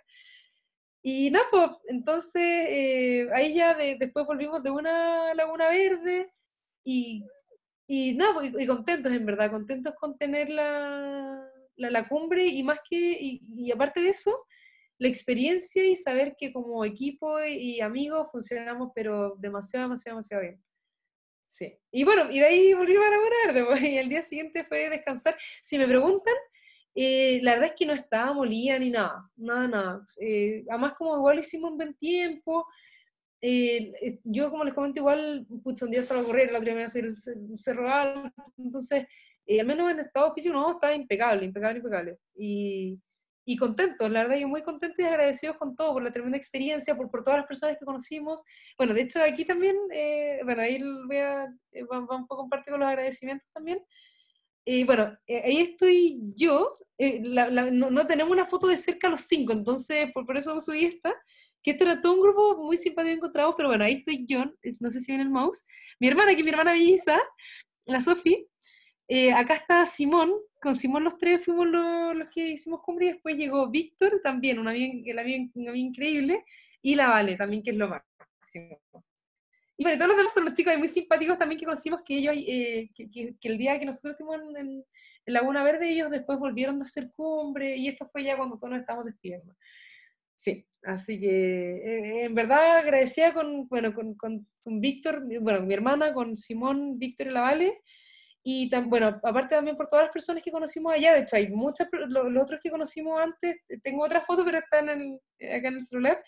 Y nada, pues entonces eh, ahí ya después volvimos de una Laguna Verde y, y nada, pues, y, contentos en verdad, contentos con tener la, cumbre y más que, y aparte de eso, la experiencia y saber que como equipo y amigos funcionamos pero demasiado, demasiado, demasiado bien. Sí. Y bueno, y de ahí volví a laborar, y el día siguiente fue descansar. Si me preguntan, eh, la verdad es que no estaba molida ni nada, nada, nada. Eh, además, como igual hicimos un buen tiempo, eh, yo como les comento igual, pues un día salgo a correr, el otro día me voy a hacer el cerro alto, entonces, al menos en estado físico, no, estaba impecable, impecable, impecable. Y, y contentos, la verdad, yo muy contento y agradecidos con todo, por la tremenda experiencia, por, por todas las personas que conocimos. Bueno, de hecho, aquí también, eh, bueno, ahí voy a, eh, compartir con los agradecimientos también. Y eh, bueno, ahí estoy yo, no, tenemos una foto de cerca a los cinco, entonces por, por eso subí esta, que esto era todo un grupo muy simpático encontrado, pero bueno, ahí estoy yo, no sé si ven el mouse, mi hermana, que mi hermana Villisa, la Sofi, eh, acá está Simón, con Simón los tres fuimos los, que hicimos cumbre y después llegó Víctor, también un bien increíble, y la Vale también, que es lo máximo. Y bueno, todos los demás son los chicos muy simpáticos también que conocimos que ellos, eh, que, el día que nosotros estuvimos en, Laguna Verde, ellos después volvieron a hacer cumbre y esto fue ya cuando todos nos estábamos despidiendo. Sí, así que eh, en verdad agradecida con, bueno, con, con, con Víctor, bueno, mi hermana, con Simón, Víctor y la Vale. Y bueno, aparte también por todas las personas que conocimos allá, de hecho hay muchas, los, otros que conocimos antes, eh, tengo otras fotos, pero están eh, acá en el celular.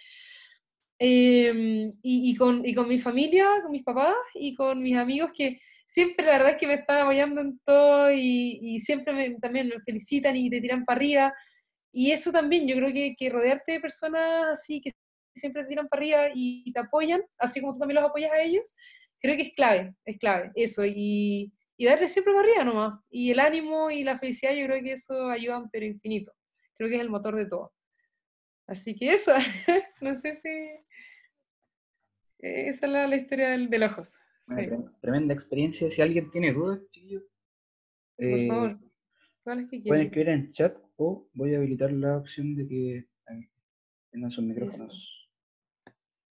Em, y, con, y con mi familia, con mis papás y con mis amigos que siempre la verdad es que me están apoyando en todo y, siempre también me felicitan y te tiran para arriba. Y eso también, yo creo que, que rodearte de personas así que siempre te tiran para arriba y, y te apoyan, así como tú también los apoyas a ellos, creo que es clave, es clave eso. Y, y darle siempre para arriba nomás. Y el ánimo y la felicidad yo creo que eso ayudan, pero infinito. Creo que es el motor de todo. Así que eso, [laughs] no sé si... Eh, esa es la, historia del, del ojos. Tremenda experiencia. Si alguien tiene dudas, chiquillos, por eh, favor, pueden escribir en chat o voy a habilitar la opción de que tengan sus micrófonos.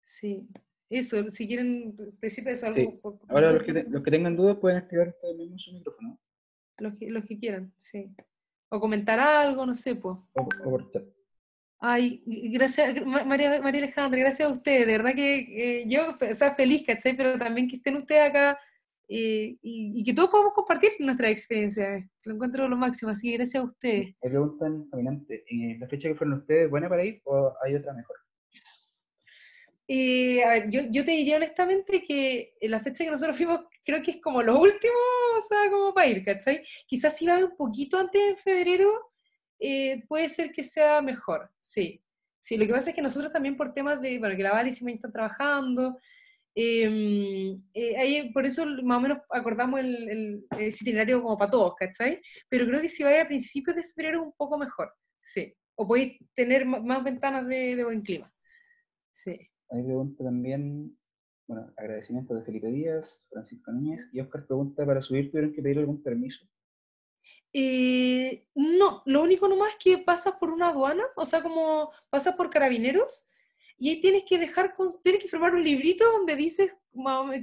Sí. Eso, si quieren, decirte Algo, Ahora, los que, los que tengan dudas pueden activar este su micrófono. Los que, los que quieran, sí. O comentar algo, no sé, pues. O, por Ay, gracias, María, María Alejandra, gracias a ustedes. De verdad que eh, yo, o sea, feliz, ¿cachai? Pero también que estén ustedes acá eh, y, y, que todos podamos compartir nuestra experiencia Lo encuentro lo máximo, así que gracias a ustedes. Me preguntan, caminante, eh, ¿la fecha que fueron ustedes buena para ir o hay otra mejor? yo, te diría honestamente que la fecha que nosotros fuimos creo que es como lo último, o sea, como para ir, ¿cachai? Quizás si va un poquito antes en febrero, eh, puede ser que sea mejor, sí. lo que pasa es que nosotros también por temas de, bueno, que la Vale está trabajando, em, eh, por eso más o menos acordamos el, el, itinerario como para todos, ¿cachai? Pero creo que si va a principios de febrero un poco mejor, sí. O podéis tener más, ventanas de, de, buen clima. Sí. Hay preguntas también, bueno, agradecimiento de Felipe Díaz, Francisco Núñez, y Oscar pregunta, ¿para subir tuvieron que pedir algún permiso? Eh, no, lo único nomás es que pasas por una aduana, o sea, como pasas por carabineros, y ahí tienes que dejar, tienes que firmar un librito donde dices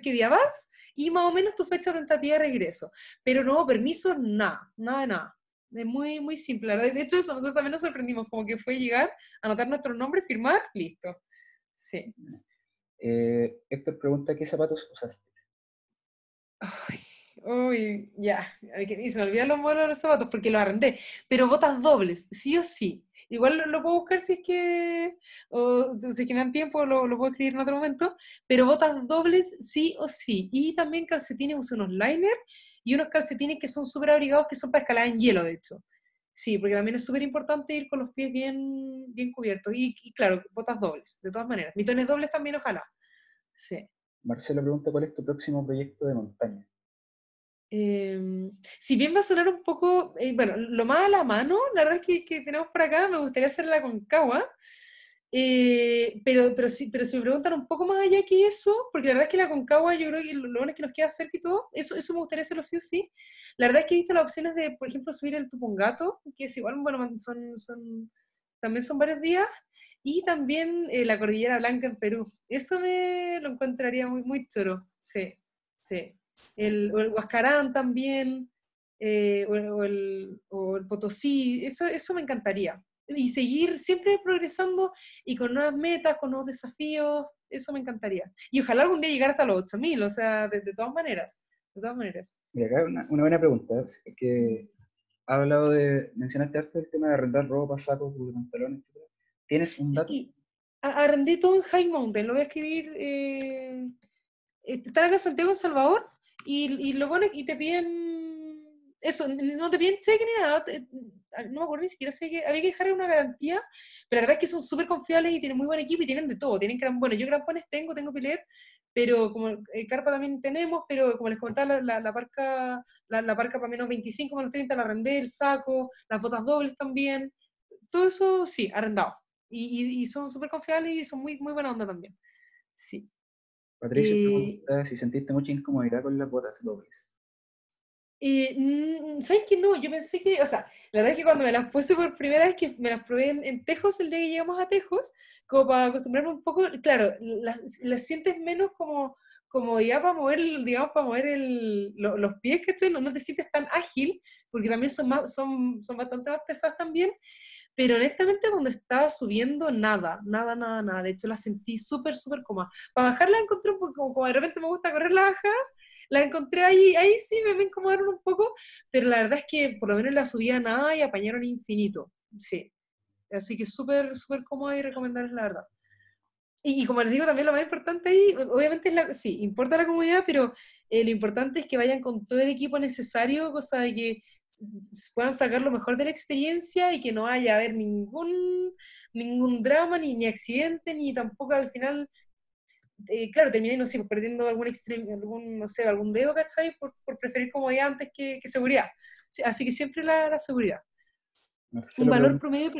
qué día vas y más o menos tu fecha tentativa de regreso. Pero no, permiso, nada, nada de nada. Es muy, muy simple. De hecho, eso nosotros también nos sorprendimos, como que fue llegar, anotar nuestro nombre, firmar, listo. Sí. Eh, Héctor pregunta, ¿qué zapatos usaste? Ay, uy, ya. Y se me olvidan los modelos de los zapatos porque los arrendé. Pero botas dobles, sí o sí. Igual lo, puedo buscar si es que, o, si es que me dan tiempo, lo, puedo escribir en otro momento. Pero botas dobles, sí o sí. Y también calcetines, uso unos liner y unos calcetines que son súper abrigados, que son para escalar en hielo, de hecho. Sí, porque también es súper importante ir con los pies bien, bien cubiertos. Y, claro, botas dobles, de todas maneras. Mitones dobles también, ojalá. Sí. Marcelo pregunta, ¿cuál es tu próximo proyecto de montaña? Em, si bien va a sonar un poco, eh, bueno, lo más a la mano, la verdad es que, que tenemos por acá, me gustaría hacerla con Concagua, eh, pero, pero, si, pero si me preguntan un poco más allá que eso, porque la verdad es que la Concagua yo creo que lo bueno que nos queda cerca y todo, eso, eso me gustaría hacerlo sí o sí. La verdad es que he visto las opciones de, por ejemplo, subir el Tupungato, que es igual, bueno, son, también son varios días, y también eh, la Cordillera Blanca en Perú. Eso me lo encontraría muy, muy choro, sí, sí. El, o el Huascarán también, eh, o, el, o el Potosí, eso, eso me encantaría, y seguir siempre progresando y con nuevas metas, con nuevos desafíos, eso me encantaría. Y ojalá algún día llegar hasta los 8000, o sea, de, todas maneras, de todas maneras. Mira, acá una, una buena pregunta, es que ha hablado de, mencionaste antes el tema de arrendar ropa, sacos, pantalones, ¿Tienes un dato? Arrendé todo en High Mountain, lo voy a escribir. Eh, este, está acá en Santiago, en Salvador, y, y lo pones y te piden. Eso, no te piden cheque ni nada. Ah, no me acuerdo ni siquiera sé que había que dejar una garantía, pero la verdad es que son súper confiables y tienen muy buen equipo y tienen de todo. Tienen bueno, yo crampones tengo, tengo pilet, pero como el eh, carpa también tenemos, pero como les comentaba, la, parca la, parca para menos 25, menos 30, la arrendé, el saco, las botas dobles también, todo eso sí, arrendado. Y, y, son súper confiables y son muy, muy buena onda también. Sí. y... pregunta si sentiste mucha incomodidad con las botas dobles y eh, mm, ¿Sabes que no? Yo pensé que, o sea, la verdad es que cuando me las puse por primera vez, que me las probé en, Tejos, el día que llegamos a Tejos, como para acostumbrarme un poco, claro, las, las sientes menos como ya para mover, digamos, para mover el, los pies, que estoy, no, no, te sientes tan ágil, porque también son, más, son, son bastante más pesadas también, pero honestamente cuando estaba subiendo, nada, nada, nada, nada, de hecho la sentí súper, súper cómoda. Para bajarla encontré un poco, como de repente me gusta correr la baja, la encontré ahí, ahí sí me, me incomodaron un poco, pero la verdad es que por lo menos la a nada y apañaron infinito, sí. Así que súper, súper cómoda y recomendarles la verdad. Y, como les digo, también lo más importante ahí, obviamente, es la, sí, importa la comunidad, pero eh, lo importante es que vayan con todo el equipo necesario, cosa de que puedan sacar lo mejor de la experiencia y que no haya haber ningún, ningún drama, ni, ni accidente, ni tampoco al final eh, claro, terminé, pues, perdiendo algún, extremo, algún, no sé, algún dedo, ¿cachai? Por, por preferir comodidad antes que, que, seguridad. Así que siempre la, la seguridad. un valor promedio,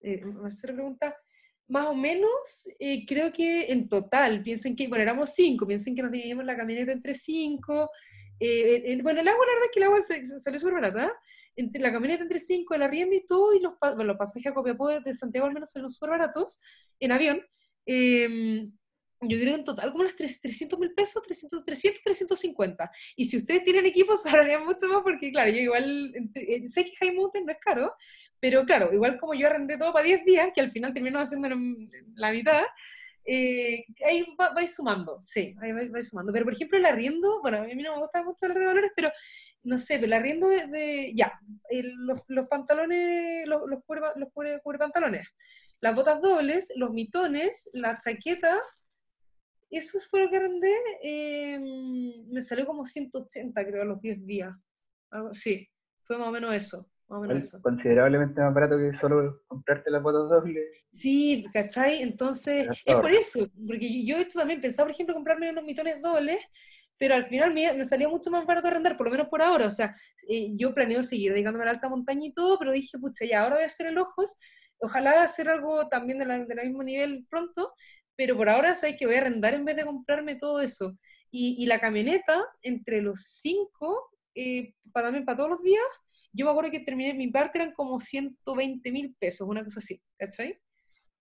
eh, Marcelo pregunta, más o menos, eh, creo que en total, piensen que, bueno, éramos cinco, piensen que nos dividimos la camioneta entre cinco, eh, bueno, el agua, la verdad es que el agua salió súper barata, entre la camioneta entre cinco, el arriendo y todo, y los, los pasajes a Copiapó de Santiago al menos son súper baratos, en avión, em, yo creo en total como unos 300 mil pesos, 300, 300, 350. Y si ustedes tienen equipos, [laughs] ahorrarían mucho más porque, claro, yo igual eh, sé que High Mountain no es caro, pero claro, igual como yo arrendé todo para 10 días, que al final terminó haciendo la mitad, eh, ahí vais sumando, sí, ahí vais sumando. Pero por ejemplo, el arriendo, bueno, a mí no me gusta mucho hablar de valores, pero no sé, pero el arriendo de, ya, los, pantalones, los, los, pantalones, las botas dobles, los mitones, la chaqueta eso fue lo que arrendé. Em, me salió como 180, creo, a los 10 días. sí, fue más o menos eso. Más Considerablemente más barato que solo comprarte las fotos dobles. Sí, ¿cachai? Entonces, es por eso, porque yo esto también pensaba, por ejemplo, comprarme unos mitones dobles, pero al final me, me salía mucho más barato arrendar, por lo menos por ahora. O sea, eh, yo planeo seguir dedicándome a la alta montaña y todo, pero dije, pucha, ya ahora voy a hacer el ojos, ojalá hacer algo también del mismo nivel pronto, pero por ahora sabéis que voy a arrendar en vez de comprarme todo eso. Y, la camioneta, entre los cinco, para, también para todos los días, yo me acuerdo que terminé mi parte, eran como 120 mil pesos, una cosa así, ¿cachai?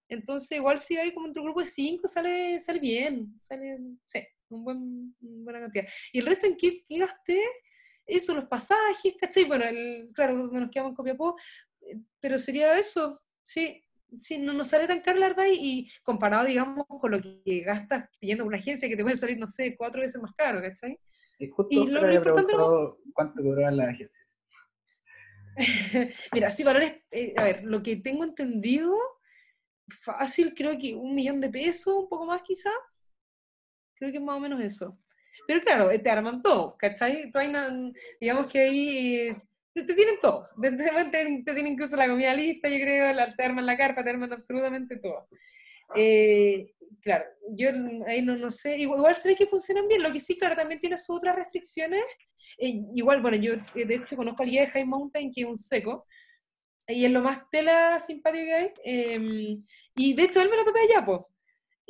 Entonces, igual si hay como entre un grupo de cinco, sale, sale bien, sale, sí, un buen, una buena cantidad. ¿Y el resto en qué, gasté? Eso, los pasajes, ¿cachai? Bueno, el, claro, nos quedamos en Copiapó, eh, pero sería eso, sí, sí, no nos sale tan caro la verdad y, comparado, digamos, con lo que gastas pidiendo una agencia que te puede salir, no sé, cuatro veces más caro, ¿cachai? Y, justo lo, lo ¿Cuánto cobraban las agencias? [laughs] Mira, sí, valores, eh, a ver, lo que tengo entendido, fácil creo que un millón de pesos, un poco más quizá, creo que es más o menos eso. Pero claro, eh, te arman todo, ¿cachai? Tú hay una, digamos que ahí eh, te, tienen todo. [laughs] Te, tienen incluso la comida lista, yo creo, la, te arman la carpa, te arman absolutamente todo. Eh, claro, yo ahí no, sé, igual, se ve que funcionan bien, lo que sí, claro, también tiene sus otras restricciones. Eh, igual, bueno, yo eh, de hecho conozco al alguien de High Mountain, que es un seco, y es lo más tela simpático que hay. Em, y de hecho él me lo topé allá, pues.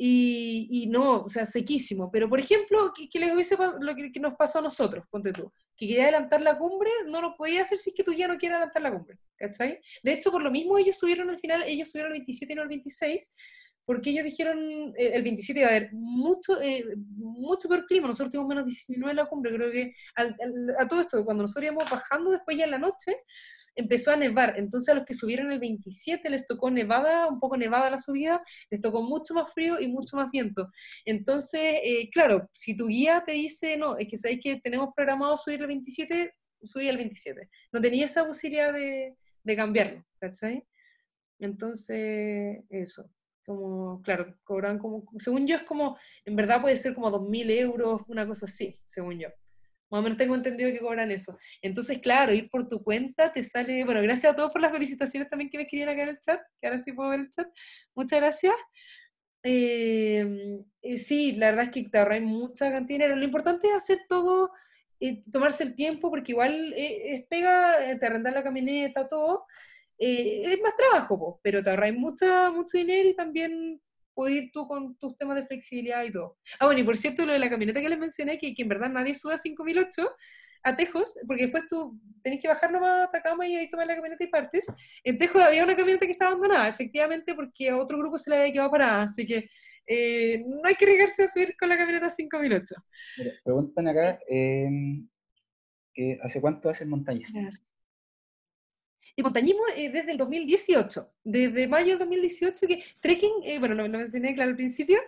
Y, y, no, o sea, sequísimo. Pero, por ejemplo, ¿qué, le les hubiese, lo que, nos pasó a nosotros, ponte tú? que quería adelantar la cumbre, no lo podía hacer si es que tú ya no quieres adelantar la cumbre, ¿cachai? De hecho, por lo mismo ellos subieron al final, ellos subieron el 27 y no el 26, porque ellos dijeron, eh, el 27 iba a haber mucho, eh, mucho peor clima, nosotros tuvimos menos 19 en la cumbre, creo que a todo esto, cuando nosotros íbamos bajando después ya en la noche, empezó a nevar. Entonces a los que subieron el 27 les tocó nevada, un poco nevada la subida, les tocó mucho más frío y mucho más viento. Entonces, eh, claro, si tu guía te dice, no, es que sabéis que tenemos programado subir el 27, subí el 27. No tenía esa posibilidad de, de cambiarlo, ¿cachai? Entonces, eso como, claro, cobran como, según yo es como, en verdad puede ser como 2.000 euros, una cosa así, según yo. Más o menos tengo entendido que cobran eso. Entonces, claro, ir por tu cuenta te sale. Bueno, gracias a todos por las felicitaciones también que me escribieron acá en el chat, que ahora sí puedo ver el chat. Muchas gracias. Em, eh, sí, la verdad es que te ahorráis mucha cantidad de dinero. Lo importante es hacer todo, eh, tomarse el tiempo, porque igual eh, es pega, te arrendas la camioneta, todo. es más trabajo, pero te ahorráis mucho dinero y también puedes ir tú con tus temas de flexibilidad y todo. Ah, bueno, y por cierto, lo de la camioneta que les mencioné, que, en verdad nadie sube a 5008 a Tejos, porque después tú tenés que bajar nomás a cama y ahí tomar la camioneta y partes. En Tejos había una camioneta que estaba abandonada, efectivamente, porque a otro grupo se la había quedado parada, así que eh, no hay que arriesgarse a subir con la camioneta 5008. preguntan acá, em, ¿hace cuánto haces montañismo? y montañismo eh, desde el 2018, desde mayo del 2018, que trekking, eh, bueno, lo, lo, mencioné claro al principio,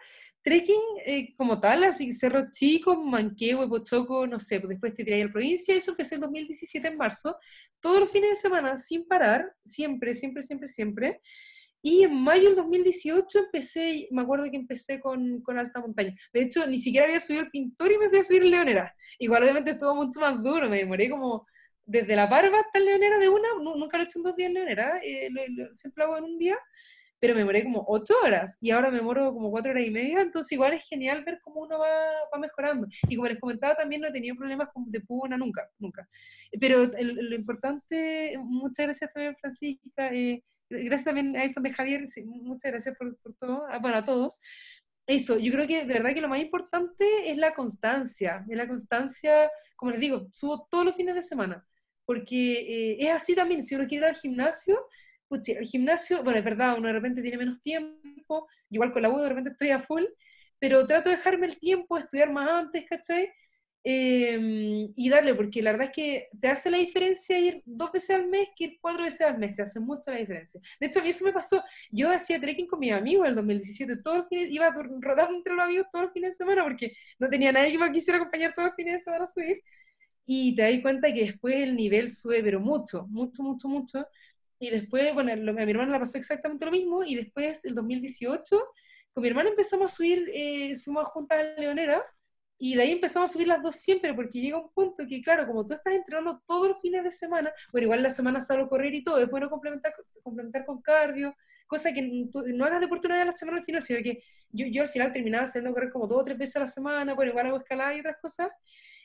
trekking eh, como tal, así Cerro Chico, Manquehue, Epochoco, no sé, pues, después te tiré a la provincia, eso empecé en 2017 en marzo, todos los fines de semana, sin parar, siempre, siempre, siempre, siempre. Y en mayo del 2018 empecé, me acuerdo que empecé con, con, alta montaña. De hecho, ni siquiera había subido el pintor y me fui a subir en Leonera. Igual obviamente estuvo mucho más duro, me demoré como desde la barba hasta el leonera de una, nunca lo he hecho en dos días en leonera, eh, siempre lo hago en un día, pero me moré como ocho horas y ahora me moro como cuatro horas y media, entonces igual es genial ver cómo uno va, va mejorando. Y como les comentaba también, no he tenido problemas de pugna nunca, nunca. Pero lo importante, muchas gracias también Francisca, eh, gracias también a iPhone de Javier, muchas gracias por, todo, ah, bueno, todos. Eso, yo creo que de verdad que lo más importante es la constancia, es la constancia, como les digo, subo todos los fines de semana porque eh, es así también, si uno quiere ir al gimnasio, el gimnasio, bueno, es verdad, uno de repente tiene menos tiempo, igual con la U de repente estoy a full, pero trato de dejarme el tiempo, estudiar más antes, ¿cachai? Em, y darle, porque la verdad es que te hace la diferencia ir dos veces al mes que ir cuatro veces al mes, te hace mucho la diferencia. De hecho, a mí eso me pasó. Yo hacía trekking con mis amigos en el 2017, todos los fines, iba rodando entre los amigos todos los fines de semana, porque no tenía nadie que me quisiera acompañar todos los fines de semana a subir y te das cuenta que después el nivel sube, pero mucho, mucho, mucho, mucho. Y después, bueno, lo, a mi hermana le pasó exactamente lo mismo, y después, el 2018, con mi hermana empezamos a subir, eh, fuimos juntas a Leonera, y de ahí empezamos a subir las dos siempre, porque llega un punto que, claro, como tú estás entrenando todos los fines de semana, bueno, igual la semana salgo a correr y todo, es bueno complementar, complementar con cardio, cosa que no hagas de oportunidad de la semana al final, sino que yo, yo al final terminaba haciendo correr como dos o tres veces a la semana, bueno, igual hago escalada y otras cosas,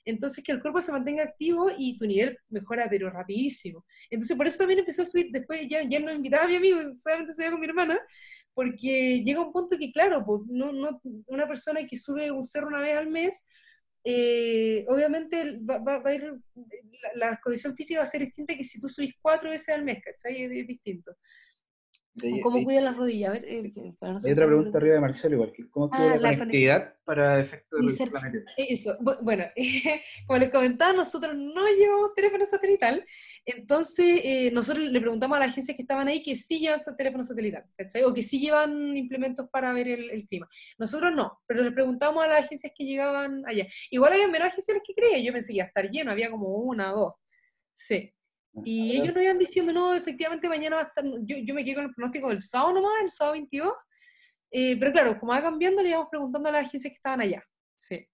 entonces, que el cuerpo se mantenga activo y tu nivel mejora, pero rapidísimo. Entonces, por eso también empecé a subir. Después ya, no invitaba a mi amigo, solamente subía con mi hermana, porque llega un punto que, claro, pues, no, una persona que sube un cerro una vez al mes, eh, obviamente a la, condición física va a ser distinta que si tú subís cuatro veces al mes, ¿cachai? es distinto. ¿Cómo cuida las rodillas? ver, eh, hay otra pregunta arriba de Marcelo igual. ¿Cómo ah, cuida la, para efectos de ser... Eso, bueno, [laughs] como les comentaba, nosotros no llevamos teléfono satelital, entonces eh, nosotros le preguntamos a las agencias que estaban ahí que sí llevan teléfono satelital, ¿cachai? O que sí llevan implementos para ver el, clima. Nosotros no, pero le preguntamos a las agencias que llegaban allá. Igual había menos agencias que creía, yo pensé que estar lleno, había como una dos. Sí. Y ellos nos iban diciendo, no, efectivamente mañana va a estar, yo, yo me quedé con el pronóstico del sábado nomás, el sábado 22, eh, pero claro, como va cambiando, le íbamos preguntando a las agencias que estaban allá. Sí.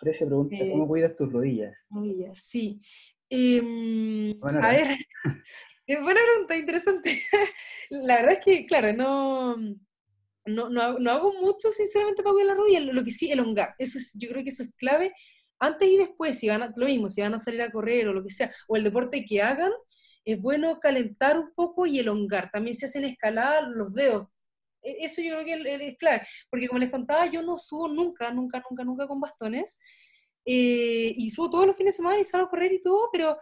Pero se pregunta, eh, ¿cómo cuidas tus rodillas? Rodillas, sí. Eh, a ver, [laughs] buena pregunta, interesante. [laughs] la verdad es que, claro, no, no, no, hago, mucho, sinceramente, para cuidar las rodillas, lo que sí, elongar. Eso yo creo que eso es clave antes y después, si van a, lo mismo, si van a salir a correr o lo que sea, o el deporte que hagan, es bueno calentar un poco y elongar. También se hacen escalar los dedos. E, eso yo creo que es clave, porque como les contaba, yo no subo nunca, nunca, nunca, nunca con bastones. Eh, y subo todos los fines de semana y salgo a correr y todo, pero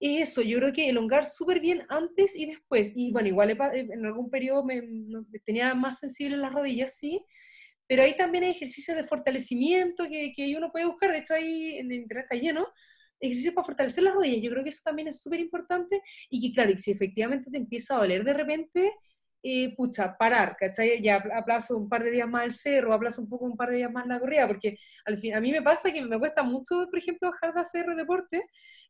eso, yo creo que elongar súper bien antes y después. Y bueno, igual eh, en algún periodo me, me tenía más sensible las rodillas, sí, pero ahí también hay ejercicios de fortalecimiento que, que uno puede buscar, de hecho ahí en internet está lleno, ejercicios para fortalecer las rodillas, yo creo que eso también es súper importante y que claro, si efectivamente te empieza a doler de repente, eh, pucha, parar, ¿cachai? Ya aplazo un par de días más el cerro, aplazo un poco un par de días más la corrida, porque al fin, a mí me pasa que me cuesta mucho, por ejemplo, dejar de hacer deporte,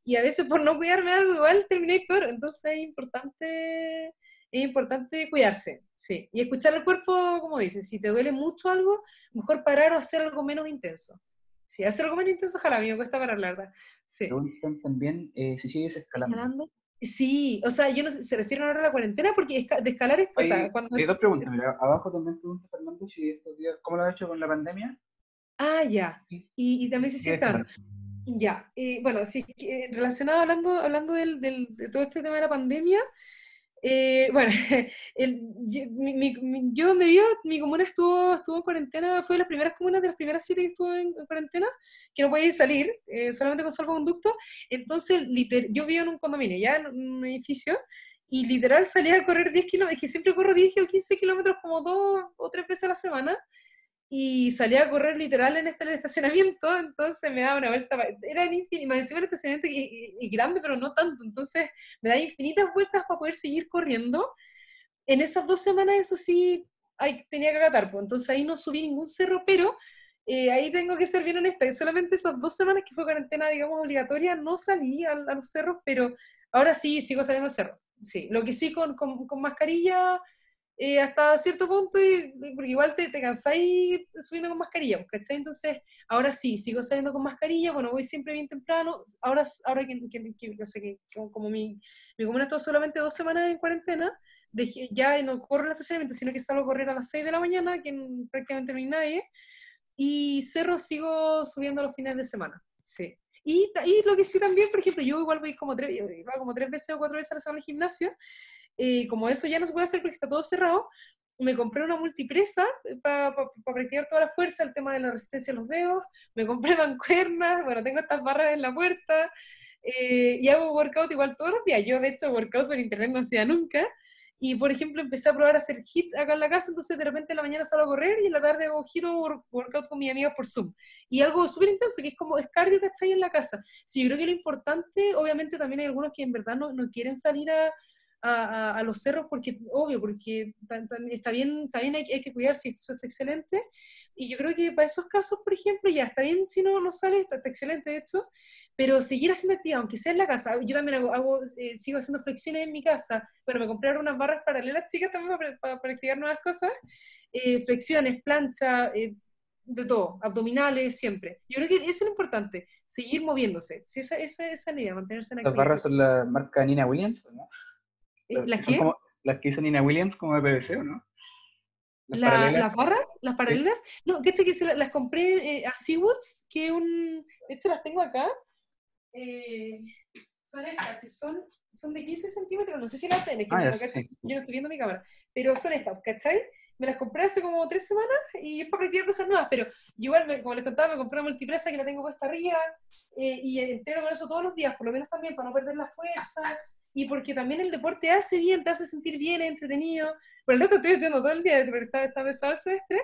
y a veces por no cuidarme algo, igual terminé peor, entonces es importante es importante cuidarse, sí. Y escuchar el cuerpo, como dices, si te duele mucho algo, mejor parar o hacer algo menos intenso. Si hacer algo menos intenso, ojalá, a me cuesta parar, la verdad. Sí. también eh, si sigues escalando. escalando. Sí, o sea, yo no sé, se refieren ahora a la cuarentena porque de escalar es o sea, cuando... Hay dos preguntas, mira, abajo también pregunta Fernando si estos días, ¿cómo lo has hecho con la pandemia? Ah, ya, y, y también se sientan... Ya, eh, bueno, sí, eh, relacionado hablando, hablando del, de todo este tema de la pandemia, eh, bueno, [laughs] yo, donde vivo, mi comuna estuvo, estuvo en cuarentena, fue de las primeras comunas, de las primeras siete que estuvo en, cuarentena, que no podía salir, eh, solamente con salvoconducto. Entonces, yo vivo en un condominio, ya en un edificio, y literal salía a correr 10 kilómetros, es que siempre corro 10 o 15 kilómetros como dos o tres veces a la semana, y salía a correr literal en este estacionamiento, entonces me daba una vuelta, era infinito, encima el estacionamiento y grande, pero no tanto, entonces me daba infinitas vueltas para poder seguir corriendo. En esas dos semanas, eso sí, tenía que acatar, pues, entonces ahí no subí ningún cerro, pero eh, ahí tengo que ser bien honesta, que solamente esas dos semanas que fue cuarentena, digamos, obligatoria, no salí a, los cerros, pero ahora sí, sigo saliendo al cerro, sí, lo que sí con, con mascarilla, eh, hasta cierto punto, y, porque igual te, te cansáis subiendo con mascarilla, pues, ¿cachai? Entonces, ahora sí, sigo saliendo con mascarilla, bueno, voy siempre bien temprano, ahora, ahora que, como mi, mi comuna estuvo solamente dos semanas en cuarentena, dejé, ya no corro el estacionamiento, sino que salgo a correr a las 6 de la mañana, que prácticamente no hay nadie, y cerro sigo subiendo los fines de semana, sí. Y, lo que sí también, por ejemplo, yo igual voy como tres, eh, como tres veces o cuatro veces a la semana al gimnasio, como eso ya no se puede hacer porque está todo cerrado, me compré una multipresa eh, para practicar toda la fuerza, el tema de la resistencia a los dedos, me compré [laughs] mancuernas, bueno, tengo estas barras en la puerta eh, y hago workout igual todos los días. Yo he hecho workout por internet no hacía nunca y por ejemplo empecé a probar a hacer hit acá en la casa, entonces de repente en la mañana salgo a correr y en la tarde hago hit o workout con mis amigos por Zoom. Y algo súper intenso, que es como es cardio que está ahí en la casa. si yo creo que lo importante, obviamente también hay algunos que en verdad no, no quieren salir a a, los cerros porque, obvio, porque está bien, también hay, hay, que cuidarse, eso está excelente. Y yo creo que para esos casos, por ejemplo, ya está bien si no, no sale, está, excelente de hecho, pero seguir haciendo actividad, aunque sea en la casa, yo también hago, eh, sigo haciendo flexiones en mi casa, bueno, me compraron unas barras paralelas chicas también para, para practicar nuevas cosas, eh, flexiones, plancha, eh, de todo, abdominales, siempre. Yo creo que eso es lo importante, seguir moviéndose. si esa, esa, esa es la idea, mantenerse en actividad. ¿Las barras son la marca Nina Williams? ¿no? ¿Las las que hizo Nina Williams como de PVC, ¿o no? ¿Las ¿Las barras? ¿Las paralelas? No, que que las, las compré eh, a Seawoods, que un... De hecho, las tengo acá. Eh, son estas, que son, son de 15 centímetros, no sé si las tenés, ah, yo no estoy viendo mi cámara, pero son estas, ¿cachai? Me las compré hace como tres semanas y es para practicar cosas nuevas, pero igual, como les contaba, me compré una multipresa que la tengo puesta arriba eh, y entreno con eso todos los días, por lo menos también, para no perder la fuerza, y porque también el deporte hace bien, te hace sentir bien, entretenido. Por el resto estoy estudiando todo el día, pero está, está el semestre.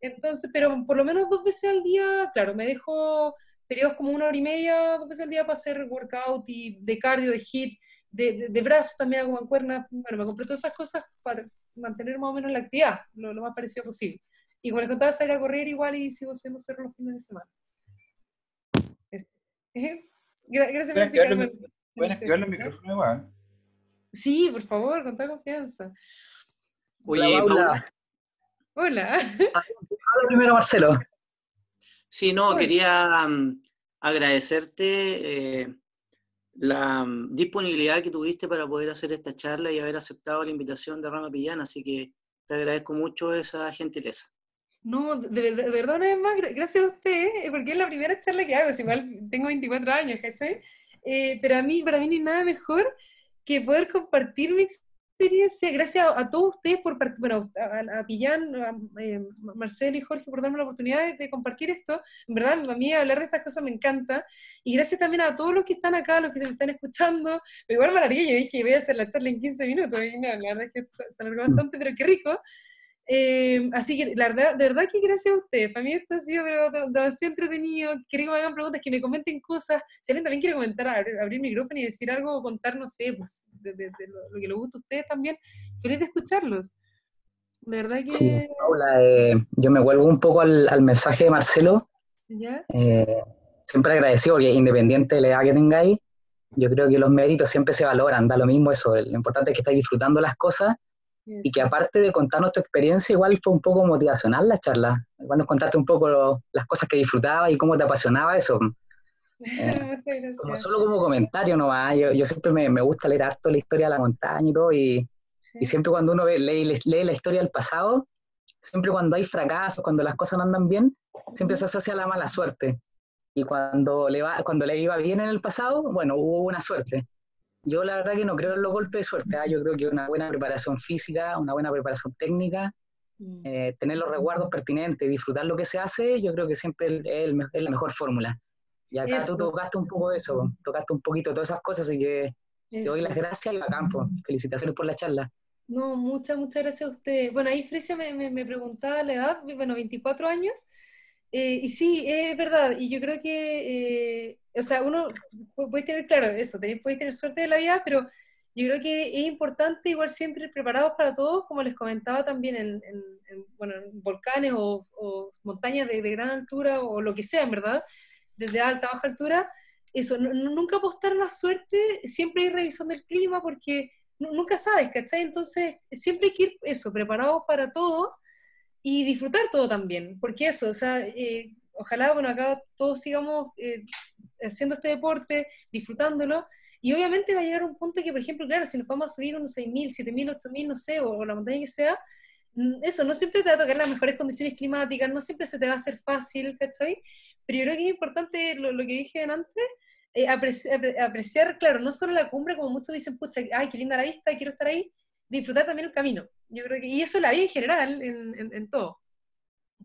Entonces, pero por lo menos dos veces al día, claro, me dejo periodos como una hora y media, dos veces al día para hacer workout y de cardio, de hit, de, de, brazos también hago mancuernas. Bueno, me compré todas esas cosas para mantener más o menos la actividad, lo, más parecido posible. Y como les contaba, salir a correr igual y sigo subiendo cerro los fines de semana. [laughs] Gracias, Gracias Pueden activar el micrófono igual. Sí, por favor, con toda confianza. Hola. Hola. Hola. Ah, [laughs] Hola primero, Marcelo. Sí, no, quería mm, agradecerte eh, la mm, disponibilidad que tuviste para poder hacer esta charla y haber aceptado la invitación de Rama Pillán, así que te agradezco mucho esa gentileza. No, de, verdad, una más, gracias a usted, eh, porque es la primera charla que hago, es igual tengo 24 años, ¿cachai? Eh, pero a mí, para mí no hay nada mejor que poder compartir mi experiencia. Gracias a, todos ustedes por, bueno, a, a Pillán, a, eh, Marcelo y Jorge por darme la oportunidad de, compartir esto. En verdad, a mí hablar de estas cosas me encanta. Y gracias también a todos los que están acá, los que se me están escuchando. Igual me yo dije, voy a hacer la charla en 15 minutos. Y no, la verdad es que se alargó bastante, pero qué rico. Em, así que la verdad, de verdad que gracias a ustedes. Para mí esto ha sido demasiado entretenido. Quiero que me hagan preguntas, que me comenten cosas. Si alguien también quiere comentar, abrir, el micrófono y decir algo, contar, no sé, pues, lo, que les gusta a ustedes también, feliz de escucharlos. De verdad que. Eh, yo me vuelvo un poco al, mensaje de Marcelo. Eh, siempre agradecido, porque independiente de la edad que tengáis, yo creo que los méritos siempre se valoran, da lo mismo eso. Lo importante es que estáis disfrutando las cosas y que aparte de contarnos tu experiencia, igual fue un poco motivacional la charla. Igual nos contaste un poco las cosas que disfrutabas y cómo te apasionaba eso. Eh, [laughs] como solo como comentario nomás, yo, yo siempre me, me, gusta leer harto la historia de la montaña y todo, y, y siempre cuando uno ve, lee, la historia del pasado, siempre cuando hay fracasos, cuando las cosas no andan bien, siempre se asocia a la mala suerte. Y cuando le, va, cuando le iba bien en el pasado, bueno, hubo una suerte. Yo la verdad que no creo en los golpes de suerte. ¿ah? Yo creo que una buena preparación física, una buena preparación técnica, mm. eh, tener los resguardos pertinentes, disfrutar lo que se hace, yo creo que siempre es, la mejor fórmula. Y acá tú tocaste un poco de eso, tocaste un poquito de todas esas cosas, así que te doy las gracias y a campo. Pues. Felicitaciones por la charla. No, muchas, muchas gracias a usted. Bueno, ahí Frecia me, me, preguntaba la edad, bueno, 24 años. Eh, y sí, es verdad, y yo creo que eh, o sea, uno puede tener claro eso, puede tener suerte de la vida, pero yo creo que es importante igual siempre preparados para todo, como les comentaba también en, en, volcanes o, montañas de, gran altura o lo que sea, verdad, desde alta baja altura, eso, nunca apostar la suerte, siempre ir revisando el clima porque nunca sabes, ¿cachai? Entonces, siempre hay que ir eso, preparados para todo y disfrutar todo también, porque eso, o sea, eh, ojalá, bueno, acá todos sigamos eh, haciendo este deporte, disfrutándolo, y obviamente va a llegar un punto que, por ejemplo, claro, si nos vamos a subir unos 6.000, 7.000, 8.000, no sé, o, la montaña que sea, mm, eso, no siempre te va a tocar las mejores condiciones climáticas, no siempre se te va a hacer fácil, ¿cachai? Pero yo creo que es importante lo, que dije antes, eh, apreciar, claro, no solo la cumbre, como muchos dicen, pucha, ay, qué linda la vista, quiero estar ahí, disfrutar también el camino. Yo creo y eso la vida en general, en, en todo.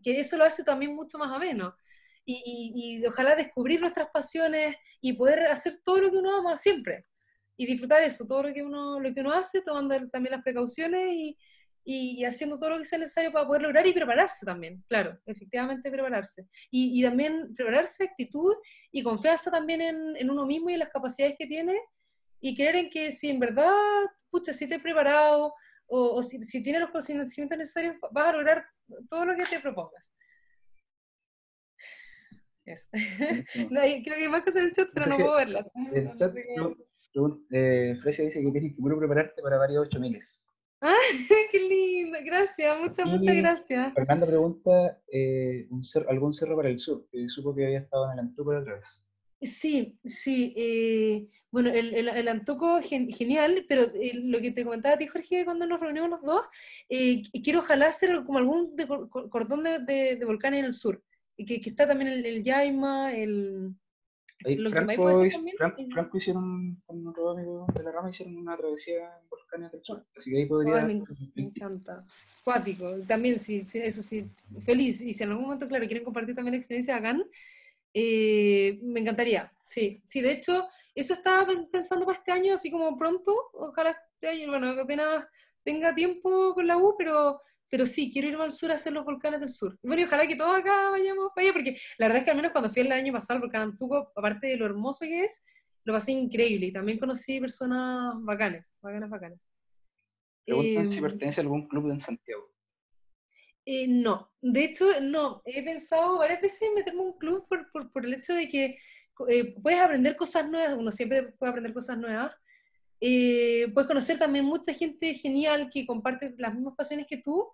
Que eso lo hace también mucho más ameno y, ojalá descubrir nuestras pasiones y poder hacer todo lo que uno ama siempre. Y disfrutar eso, todo lo que uno, lo que uno hace, tomando también las precauciones y, y, haciendo todo lo que sea necesario para poder lograr y prepararse también, claro, efectivamente prepararse. Y, también prepararse, actitud y confianza también en, en, uno mismo y en las capacidades que tiene y creer en que si en verdad, pucha, si te he preparado o, o si, si tienes los conocimientos necesarios, vas a lograr todo lo que te propongas. [laughs] creo que hay más cosas en el chat, pero no puedo verlas. Eh, Frecia dice que tienes que prepararte para varios 8000. ¡Ah, [laughs] qué lindo! Gracias, muchas, muchas gracias. Fernando pregunta, eh, ¿algún cerro para el sur? Que supo que había estado en el Antuco la otra vez. Sí, sí. Eh, bueno, el, el, Antuco, genial, pero lo que te comentaba a ti, Jorge, cuando nos reunimos los dos, quiero ojalá hacer como algún cordón de, de, de en el sur que, está también el, Yaima, el... Franco, que también... Franco, hicieron, con otro amigo de la rama, hicieron una travesía en volcán del ah, así que ahí podría... me, encanta. Cuático, también, sí, sí, eso sí, feliz. Y si en algún momento, claro, quieren compartir también la experiencia, hagan. Eh, me encantaría, sí. Sí, de hecho, eso estaba pensando para este año, así como pronto, ojalá este año, bueno, apenas tenga tiempo con la U, pero pero sí, quiero ir al sur a hacer los volcanes del sur. Bueno, y ojalá que todos acá vayamos para allá, porque la verdad es que al menos cuando fui el año pasado al volcán Antuco, aparte de lo hermoso que es, lo pasé increíble y también conocí personas bacanas, bacanas, bacanas. ¿te si em, pertenece a algún club en Santiago. Eh, no, de hecho, no. He pensado varias veces en meterme a un club por, el hecho de que eh, puedes aprender cosas nuevas, uno siempre puede aprender cosas nuevas, eh, puedes conocer también mucha gente genial que comparte las mismas pasiones que tú,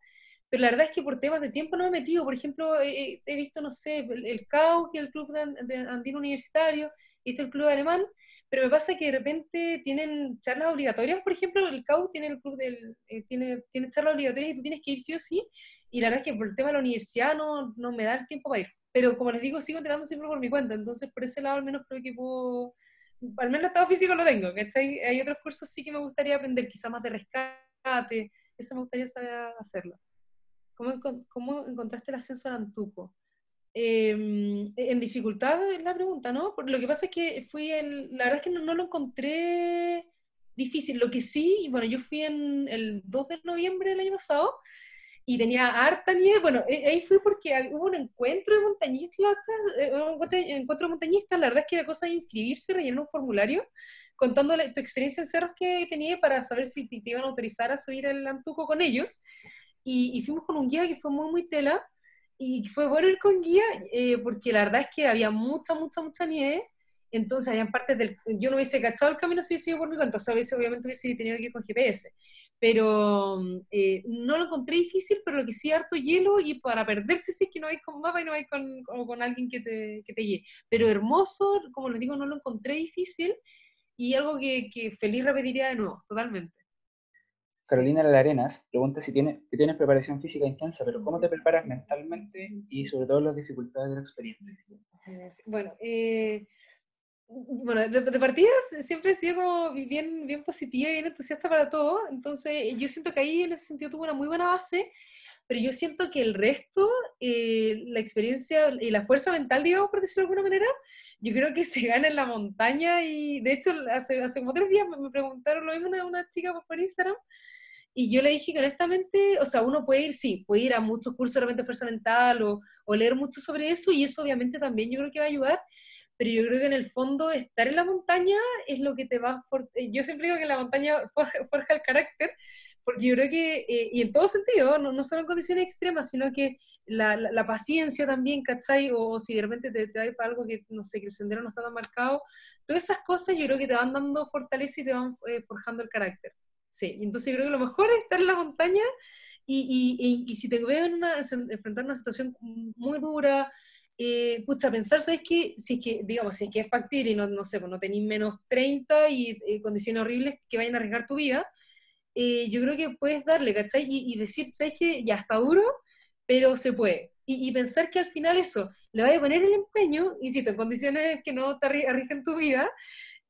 pero la verdad es que por temas de tiempo no me he metido. Por ejemplo, he visto, no sé, el, CAU, que es el club de, andino universitario, he visto el club alemán, pero me pasa que de repente tienen charlas obligatorias, por ejemplo, el CAU tiene el club del, eh, tiene, tiene charlas obligatorias y tú tienes que ir sí o sí, y la verdad es que por el tema de la universidad no, no me da el tiempo para ir. Pero como les digo, sigo entrenando siempre por mi cuenta, entonces por ese lado al menos creo que puedo al menos estado físico lo tengo, Hay otros cursos sí que me gustaría aprender, quizá más de rescate, eso me gustaría saber hacerlo. ¿Cómo, cómo encontraste el ascenso al Antuco? Em, en dificultad es la pregunta, ¿no? Lo que pasa es que fui en, la verdad es que no, no lo encontré difícil, lo que sí, bueno, yo fui en el 2 de noviembre del año pasado, y tenía harta nieve. Bueno, eh, ahí fui porque hubo un encuentro de montañistas, de eh, montañistas, la verdad es que era cosa de inscribirse, rellenar un formulario, contándole tu experiencia en cerros que tenías para saber si te, iban a autorizar a subir el Antuco con ellos. Y, fuimos con un guía que fue muy, muy tela. Y fue bueno ir con guía eh, porque la verdad es que había mucha, mucha, mucha nieve. Entonces, había partes del. Yo no hubiese cachado el camino si hubiese ido por mi cuenta, obviamente hubiese tenido que ir con GPS pero mm, eh, no lo encontré difícil, pero lo que sí harto hielo y para perderse sí que no vais con mapa y no vais con, alguien que te, que te Pero hermoso, como les digo, no lo encontré difícil y algo que, feliz repetiría de nuevo, totalmente. Carolina arenas pregunta si, tiene, si tienes preparación física intensa, pero ¿cómo te preparas mentalmente y sobre todo las dificultades de la experiencia? Bueno, eh, bueno, de, de partidas siempre he sido como bien, bien positiva y bien entusiasta para todo, entonces yo siento que ahí en ese sentido tuve una muy buena base, pero yo siento que el resto, eh, la experiencia y la fuerza mental, digamos, por decirlo de alguna manera, yo creo que [laughs] se gana en la montaña y de hecho hace, hace como tres días me preguntaron lo mismo una, una chica por Instagram. Y yo le dije que honestamente, o sea, uno puede ir, sí, puede ir a muchos cursos de fuerza mental o, o leer mucho sobre eso y eso obviamente también yo creo que va a ayudar, pero yo creo que en el fondo estar en la montaña es lo que te va... Eh, yo siempre digo que la montaña [laughs] forja, el carácter, porque yo creo que, eh, y en todo sentido, no, no, solo en condiciones extremas, sino que la, la, paciencia también, ¿cachai? O, si de repente te, te da para algo que, no sé, que el sendero no está tan marcado, todas esas cosas yo creo que te van dando fortaleza y te van eh, forjando el carácter. Sí, entonces yo creo que lo mejor es estar en la montaña y, y, si te veo en una, enfrentar una situación muy dura, eh, pucha, pensar, ¿sabes qué? Si es que, digamos, si es que es factible y no, no sé, pues, no tenéis menos 30 y eh, condiciones horribles que vayan a arriesgar tu vida, eh, yo creo que puedes darle, ¿cachai? Y, decir, ¿sabes qué? Ya está duro, pero se puede. Y, pensar que al final eso, le vas a poner el empeño, insisto, en condiciones que no te arriesguen tu vida,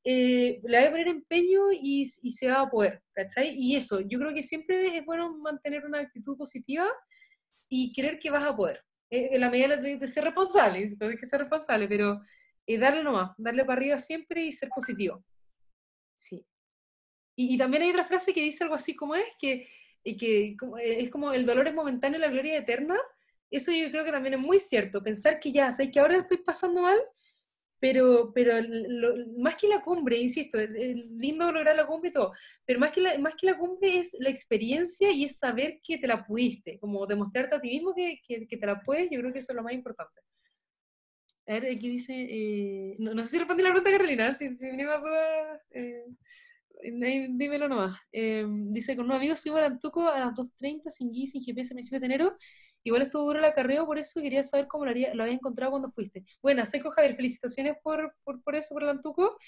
eh, le vas a poner empeño y, y se va a poder, ¿cachai? Y eso, yo creo que siempre es bueno mantener una actitud positiva y creer que vas a poder. Eh, en la medida de, ser responsable, que ser responsable, pero eh, darle nomás, darle para arriba siempre y ser positivo. Sí. Y, también hay otra frase que dice algo así como es, que, que eh, es como el dolor es momentáneo, la gloria es eterna. Eso yo creo que también es muy cierto. Pensar que ya, sé que ahora estoy pasando mal, pero, pero más que la cumbre, insisto, es lindo lograr la cumbre y todo, pero más que, la, más que la cumbre es la experiencia y es saber que te la pudiste, como demostrarte a ti mismo que, que, te la puedes, yo creo que eso es lo más importante. A ver, aquí dice, eh, no, sé si respondí la pregunta, Carolina, si, si me va a... Eh, dímelo nomás. Eh, dice, con un amigo sigo a Antuco a las 2.30 sin guía, sin GPS me sirve de enero Igual estuvo duro el acarreo, por eso quería saber cómo lo, haría, lo había encontrado cuando fuiste. Bueno, Seco Javier, felicitaciones por, eso, por el Antuco.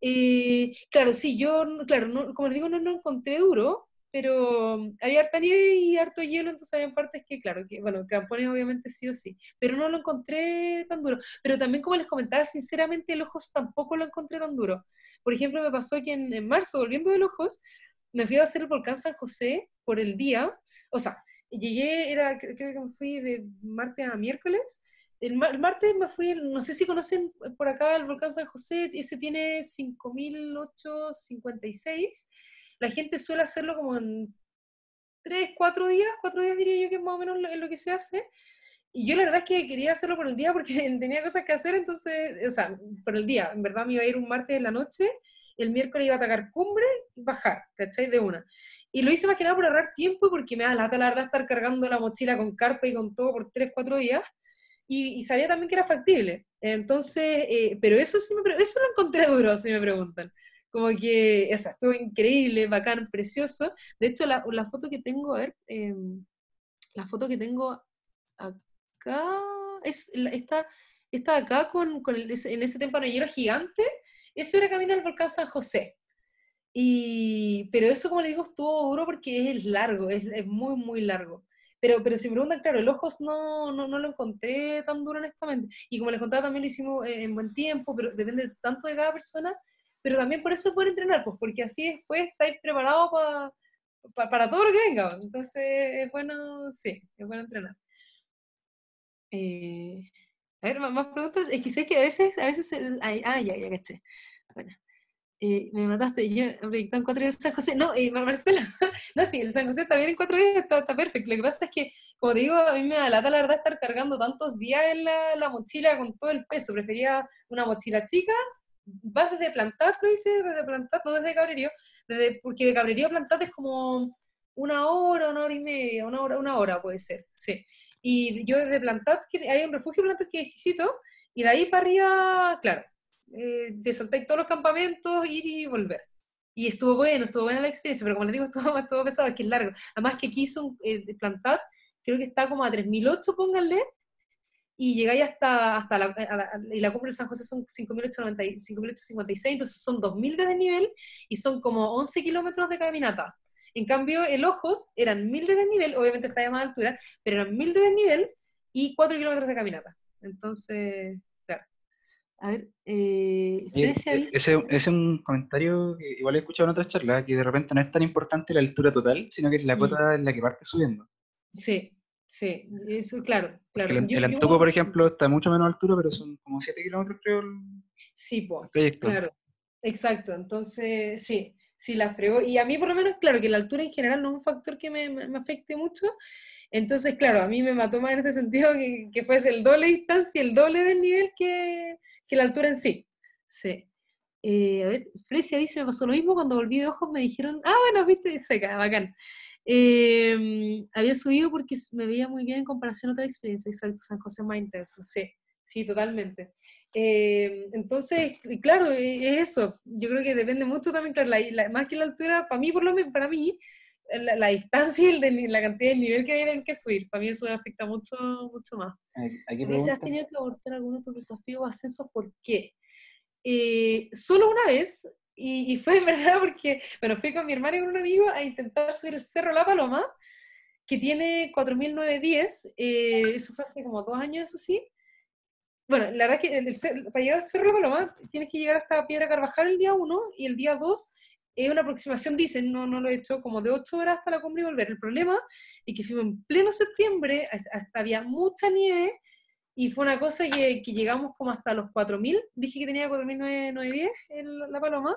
Eh, claro, sí, yo, claro, como les digo, no lo no encontré duro, pero um, había harta nieve y harto hielo, entonces había partes que, claro, que, bueno, crampones obviamente sí o sí, pero no lo encontré tan duro. Pero también, como les comentaba, sinceramente, el ojos tampoco lo encontré tan duro. Por ejemplo, me pasó que en, en marzo, volviendo los ojos, me fui a hacer el volcán San José por el día, o sea, llegué, era, creo que me fui de martes a miércoles. El, martes me fui, no sé si conocen por acá el volcán San José, ese tiene 5.856. La gente suele hacerlo como en 3, 4 días, 4 días diría yo que es más o menos lo, es lo que se hace. Y yo la verdad es que quería hacerlo por el día porque [laughs] tenía cosas que hacer, entonces, o sea, por el día, en verdad me iba a ir un martes en la noche, el miércoles iba a atacar cumbre y bajar, ¿cacháis? De una. Y lo hice más que nada por ahorrar tiempo porque me da lata, la verdad, estar cargando la mochila con carpa y con todo por 3, 4 días. Y, sabía también que era factible. Entonces, eh, pero eso sí me, eso lo encontré duro, si me preguntan. Como que, o estuvo increíble, bacán, precioso. De hecho, la, foto que tengo, a ver, em, la foto que tengo acá, es está está acá con, con en ese tempanillero gigante, eso era caminar al volcán San José. Y, pero eso, como le digo, estuvo duro porque es largo, es, muy, muy largo. Pero, pero si me preguntan, claro, el ojos no, no, lo encontré tan duro, honestamente. Y como les contaba, también lo hicimos en buen tiempo, pero depende tanto de cada persona. Pero también por eso es bueno entrenar, pues porque así después estáis preparados para para todo lo que venga. Entonces, es bueno, sí, es bueno entrenar. Eh, a ver, más preguntas. Es que sé que a veces, a veces, ay, ay, ah, ya, ya caché. Bueno. Eh, me mataste, yo proyectado en cuatro días San José, no, eh, Marcela, [laughs] no, sí, el San José está bien en cuatro días, está, perfecto, lo que pasa es que, como te digo, a mí me da lata la verdad estar cargando tantos días en la, la mochila con todo el peso, prefería una mochila chica, vas desde Plantat, lo hice, desde Plantat, no desde Cabrerío, desde, porque de Cabrerío a Plantat es como una hora, una hora y media, una hora, una hora puede ser, sí. Y yo desde Plantat, hay un refugio plantar que es exquisito, y de ahí para arriba, claro, eh, de saltar todos los campamentos, ir y volver. Y estuvo bueno, estuvo buena la experiencia, pero como les digo, [laughs] estuvo, pesado, es que es largo. Además que quiso son eh, creo que está como a 3008, pónganle, y llegáis hasta, hasta la, y la cumbre de San José son 5.856, entonces son 2.000 de desnivel y son como 11 kilómetros de caminata. En cambio, el Ojos eran 1.000 de desnivel, obviamente está de más altura, pero eran 1.000 de desnivel y 4 kilómetros de caminata. Entonces, a ver, eh, e-, Ese es un comentario que igual he escuchado en otras charlas, que de repente no es tan importante la altura total, sino que es la mm. cuota en la que parte subiendo. Sí, sí, eso claro, claro. El, Antuco, por ejemplo, está mucho menos altura, pero son como 7 kilómetros, creo. El... Sí, claro, exacto. Entonces, sí, sí, la fregó. Y a mí, por lo menos, claro, que la altura en general no es un factor que me, afecte mucho. Entonces, claro, a mí me mató más en este sentido que, que fuese el doble de distancia, el doble del nivel que, que la altura en sí. Sí. Eh, a ver, Frecia se me pasó lo mismo cuando volví de ojos, me dijeron, ah, bueno, viste, seca, bacán. Em, había subido porque me veía muy bien en comparación a otra experiencia, exacto, San José más intenso, sí, sí, totalmente. Em, entonces, claro, e, es eso, yo creo que depende mucho también, más que la altura, para mí, por lo menos, para mí, la, distancia y la cantidad de nivel que tienen que subir. Para mí eso me afecta mucho, mucho más. Aquí si has tenido que abortar algún otro desafío o ascenso, ¿por qué? Eh, solo una vez, y, fue en verdad porque, bueno, fui con mi hermana y con un amigo a intentar subir el Cerro La Paloma, que tiene 4.910, eh, eso fue hace como dos años, eso sí. Bueno, la verdad es que para llegar al Cerro La Paloma tienes que llegar hasta Piedra Carvajal el día 1 y el día 2 es una aproximación, dicen, no, no lo he hecho, como de 8 horas hasta la cumbre y volver. El problema es que fuimos en pleno septiembre, hasta había mucha nieve, y fue una cosa que, que llegamos como hasta los 4.000, dije que tenía 4.910 la paloma,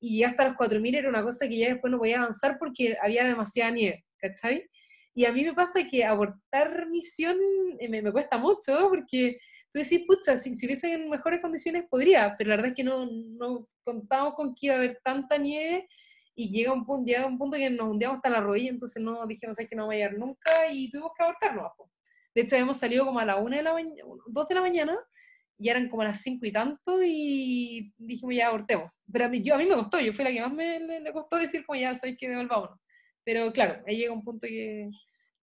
y hasta los 4.000 era una cosa que ya después no podía avanzar porque había demasiada nieve, ¿cachai? Y a mí me pasa que abortar misión eh, me, me cuesta mucho porque tú decís, pucha, si, si en mejores condiciones podría, pero la verdad es que no, no contamos con que iba a haber tanta nieve y llega un punto, un punto que nos hundíamos hasta la rodilla, entonces no dijimos, es que no va a llegar nunca y tuvimos que abortarnos. De hecho, habíamos salido como a la una de la mañana, de la mañana, y eran como a las cinco y tanto, y dijimos, ya abortemos. Pero a mí, yo, a mí me costó, yo fui la que más me le, costó decir, como ya, sabes que devolvámonos. Pero claro, ahí llega un punto que,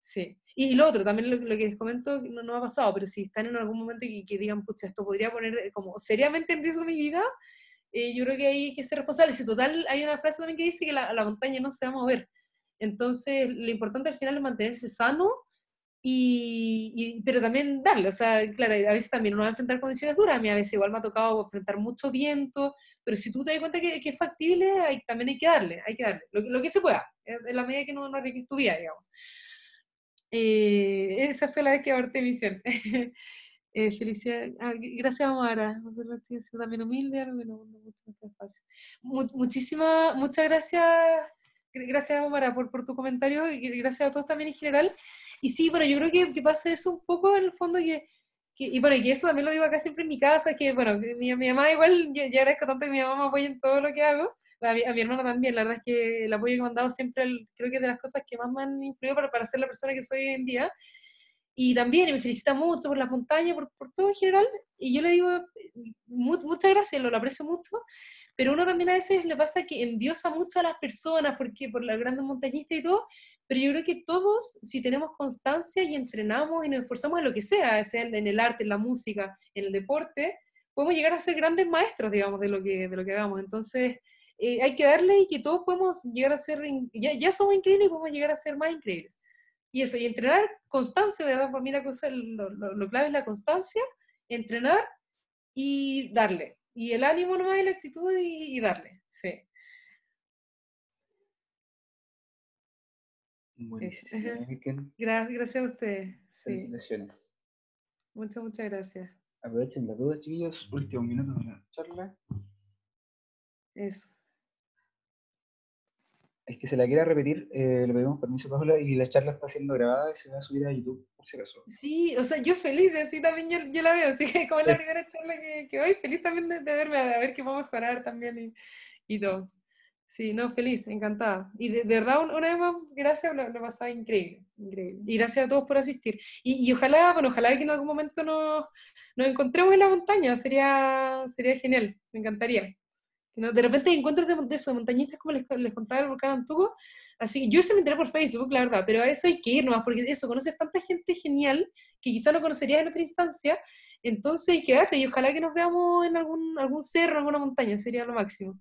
sí, y, lo otro, también lo, que les comento, no, ha pasado, pero si están en algún momento y que, digan, pucha, esto podría poner eh, como seriamente en riesgo mi vida, eh, yo creo que hay que ser responsable. Si total, hay una frase también que dice que la, la montaña no se va a mover. Entonces, lo importante al final es mantenerse sano, y, pero también darle, o sea, claro, a veces también uno va a enfrentar condiciones duras, a mí a veces igual me ha tocado enfrentar mucho viento, pero si tú te das cuenta que, es factible, hay, también hay que darle, hay que darle, lo, que se pueda, eh, en la medida que no, no arriesgues tu vida, digamos. Eh, esa fue la vez que aborté misión. [laughs] eh, felicidad. Ah, gracias, Amara. Nosotros también humilde, no, mucho Muchísimas, muchas gracias. Gracias, Amara, por, por tu comentario y gracias a todos también en general. Y sí, bueno, yo creo que, que pasa eso un poco en el fondo que, y bueno, y eso también lo digo acá siempre en mi casa, que bueno, mi, mi mamá igual, yo, yo, agradezco tanto que mi mamá me apoye en todo lo que hago, a mi, hermana también, la verdad es que el apoyo que me han dado siempre, creo que es de las cosas que más me han influido para, para ser la persona que soy hoy en día. Y también me felicita mucho por la montaña, por, por todo en general. Y yo le digo, muchas gracias, lo, aprecio mucho. Pero uno también a veces le pasa que endiosa mucho a las personas porque por la grandes montañistas y todo. Pero yo creo que todos, si tenemos constancia y entrenamos y nos esforzamos en lo que sea, sea en, en el arte, en la música, en el deporte, podemos llegar a ser grandes maestros, digamos, de lo que, de lo que hagamos. Entonces, hay que darle y que todos podemos llegar a ser, ya, ya somos increíbles y podemos llegar a ser más increíbles. Y eso, y entrenar, constancia, de verdad, para mí cosa, lo, lo, clave es la constancia, entrenar y darle. Y el ánimo nomás y la actitud y, darle, sí. Gracias, gracias a ustedes. Muchas, muchas gracias. Aprovechen las dudas, chiquillos. Último minuto de la charla. Eso es que se la quiera repetir, eh, le pedimos permiso, Paula, y la charla está siendo grabada y se va a subir a YouTube, por si acaso. Sí, o sea, yo feliz, así también yo, la veo, así que como es la primera charla que, que voy, feliz también de, de, verme, de ver qué puedo mejorar también y, y todo. Sí, no, feliz, encantada. Y de, verdad, una vez más, gracias, lo, pasaba increíble, increíble. Y gracias a todos por asistir. Y, y ojalá, bueno, ojalá que en algún momento nos, nos encontremos en la montaña, sería, sería genial, me encantaría. De repente encuentras de, de montañistas, como les, contaba el volcán Antuco. Así que yo se me enteré por Facebook, la verdad, pero a eso hay que ir nomás, porque eso, conoces tanta gente genial que quizá no conocerías en otra instancia, entonces hay que verlo, y ojalá que nos veamos en algún, algún cerro, alguna montaña, sería lo máximo.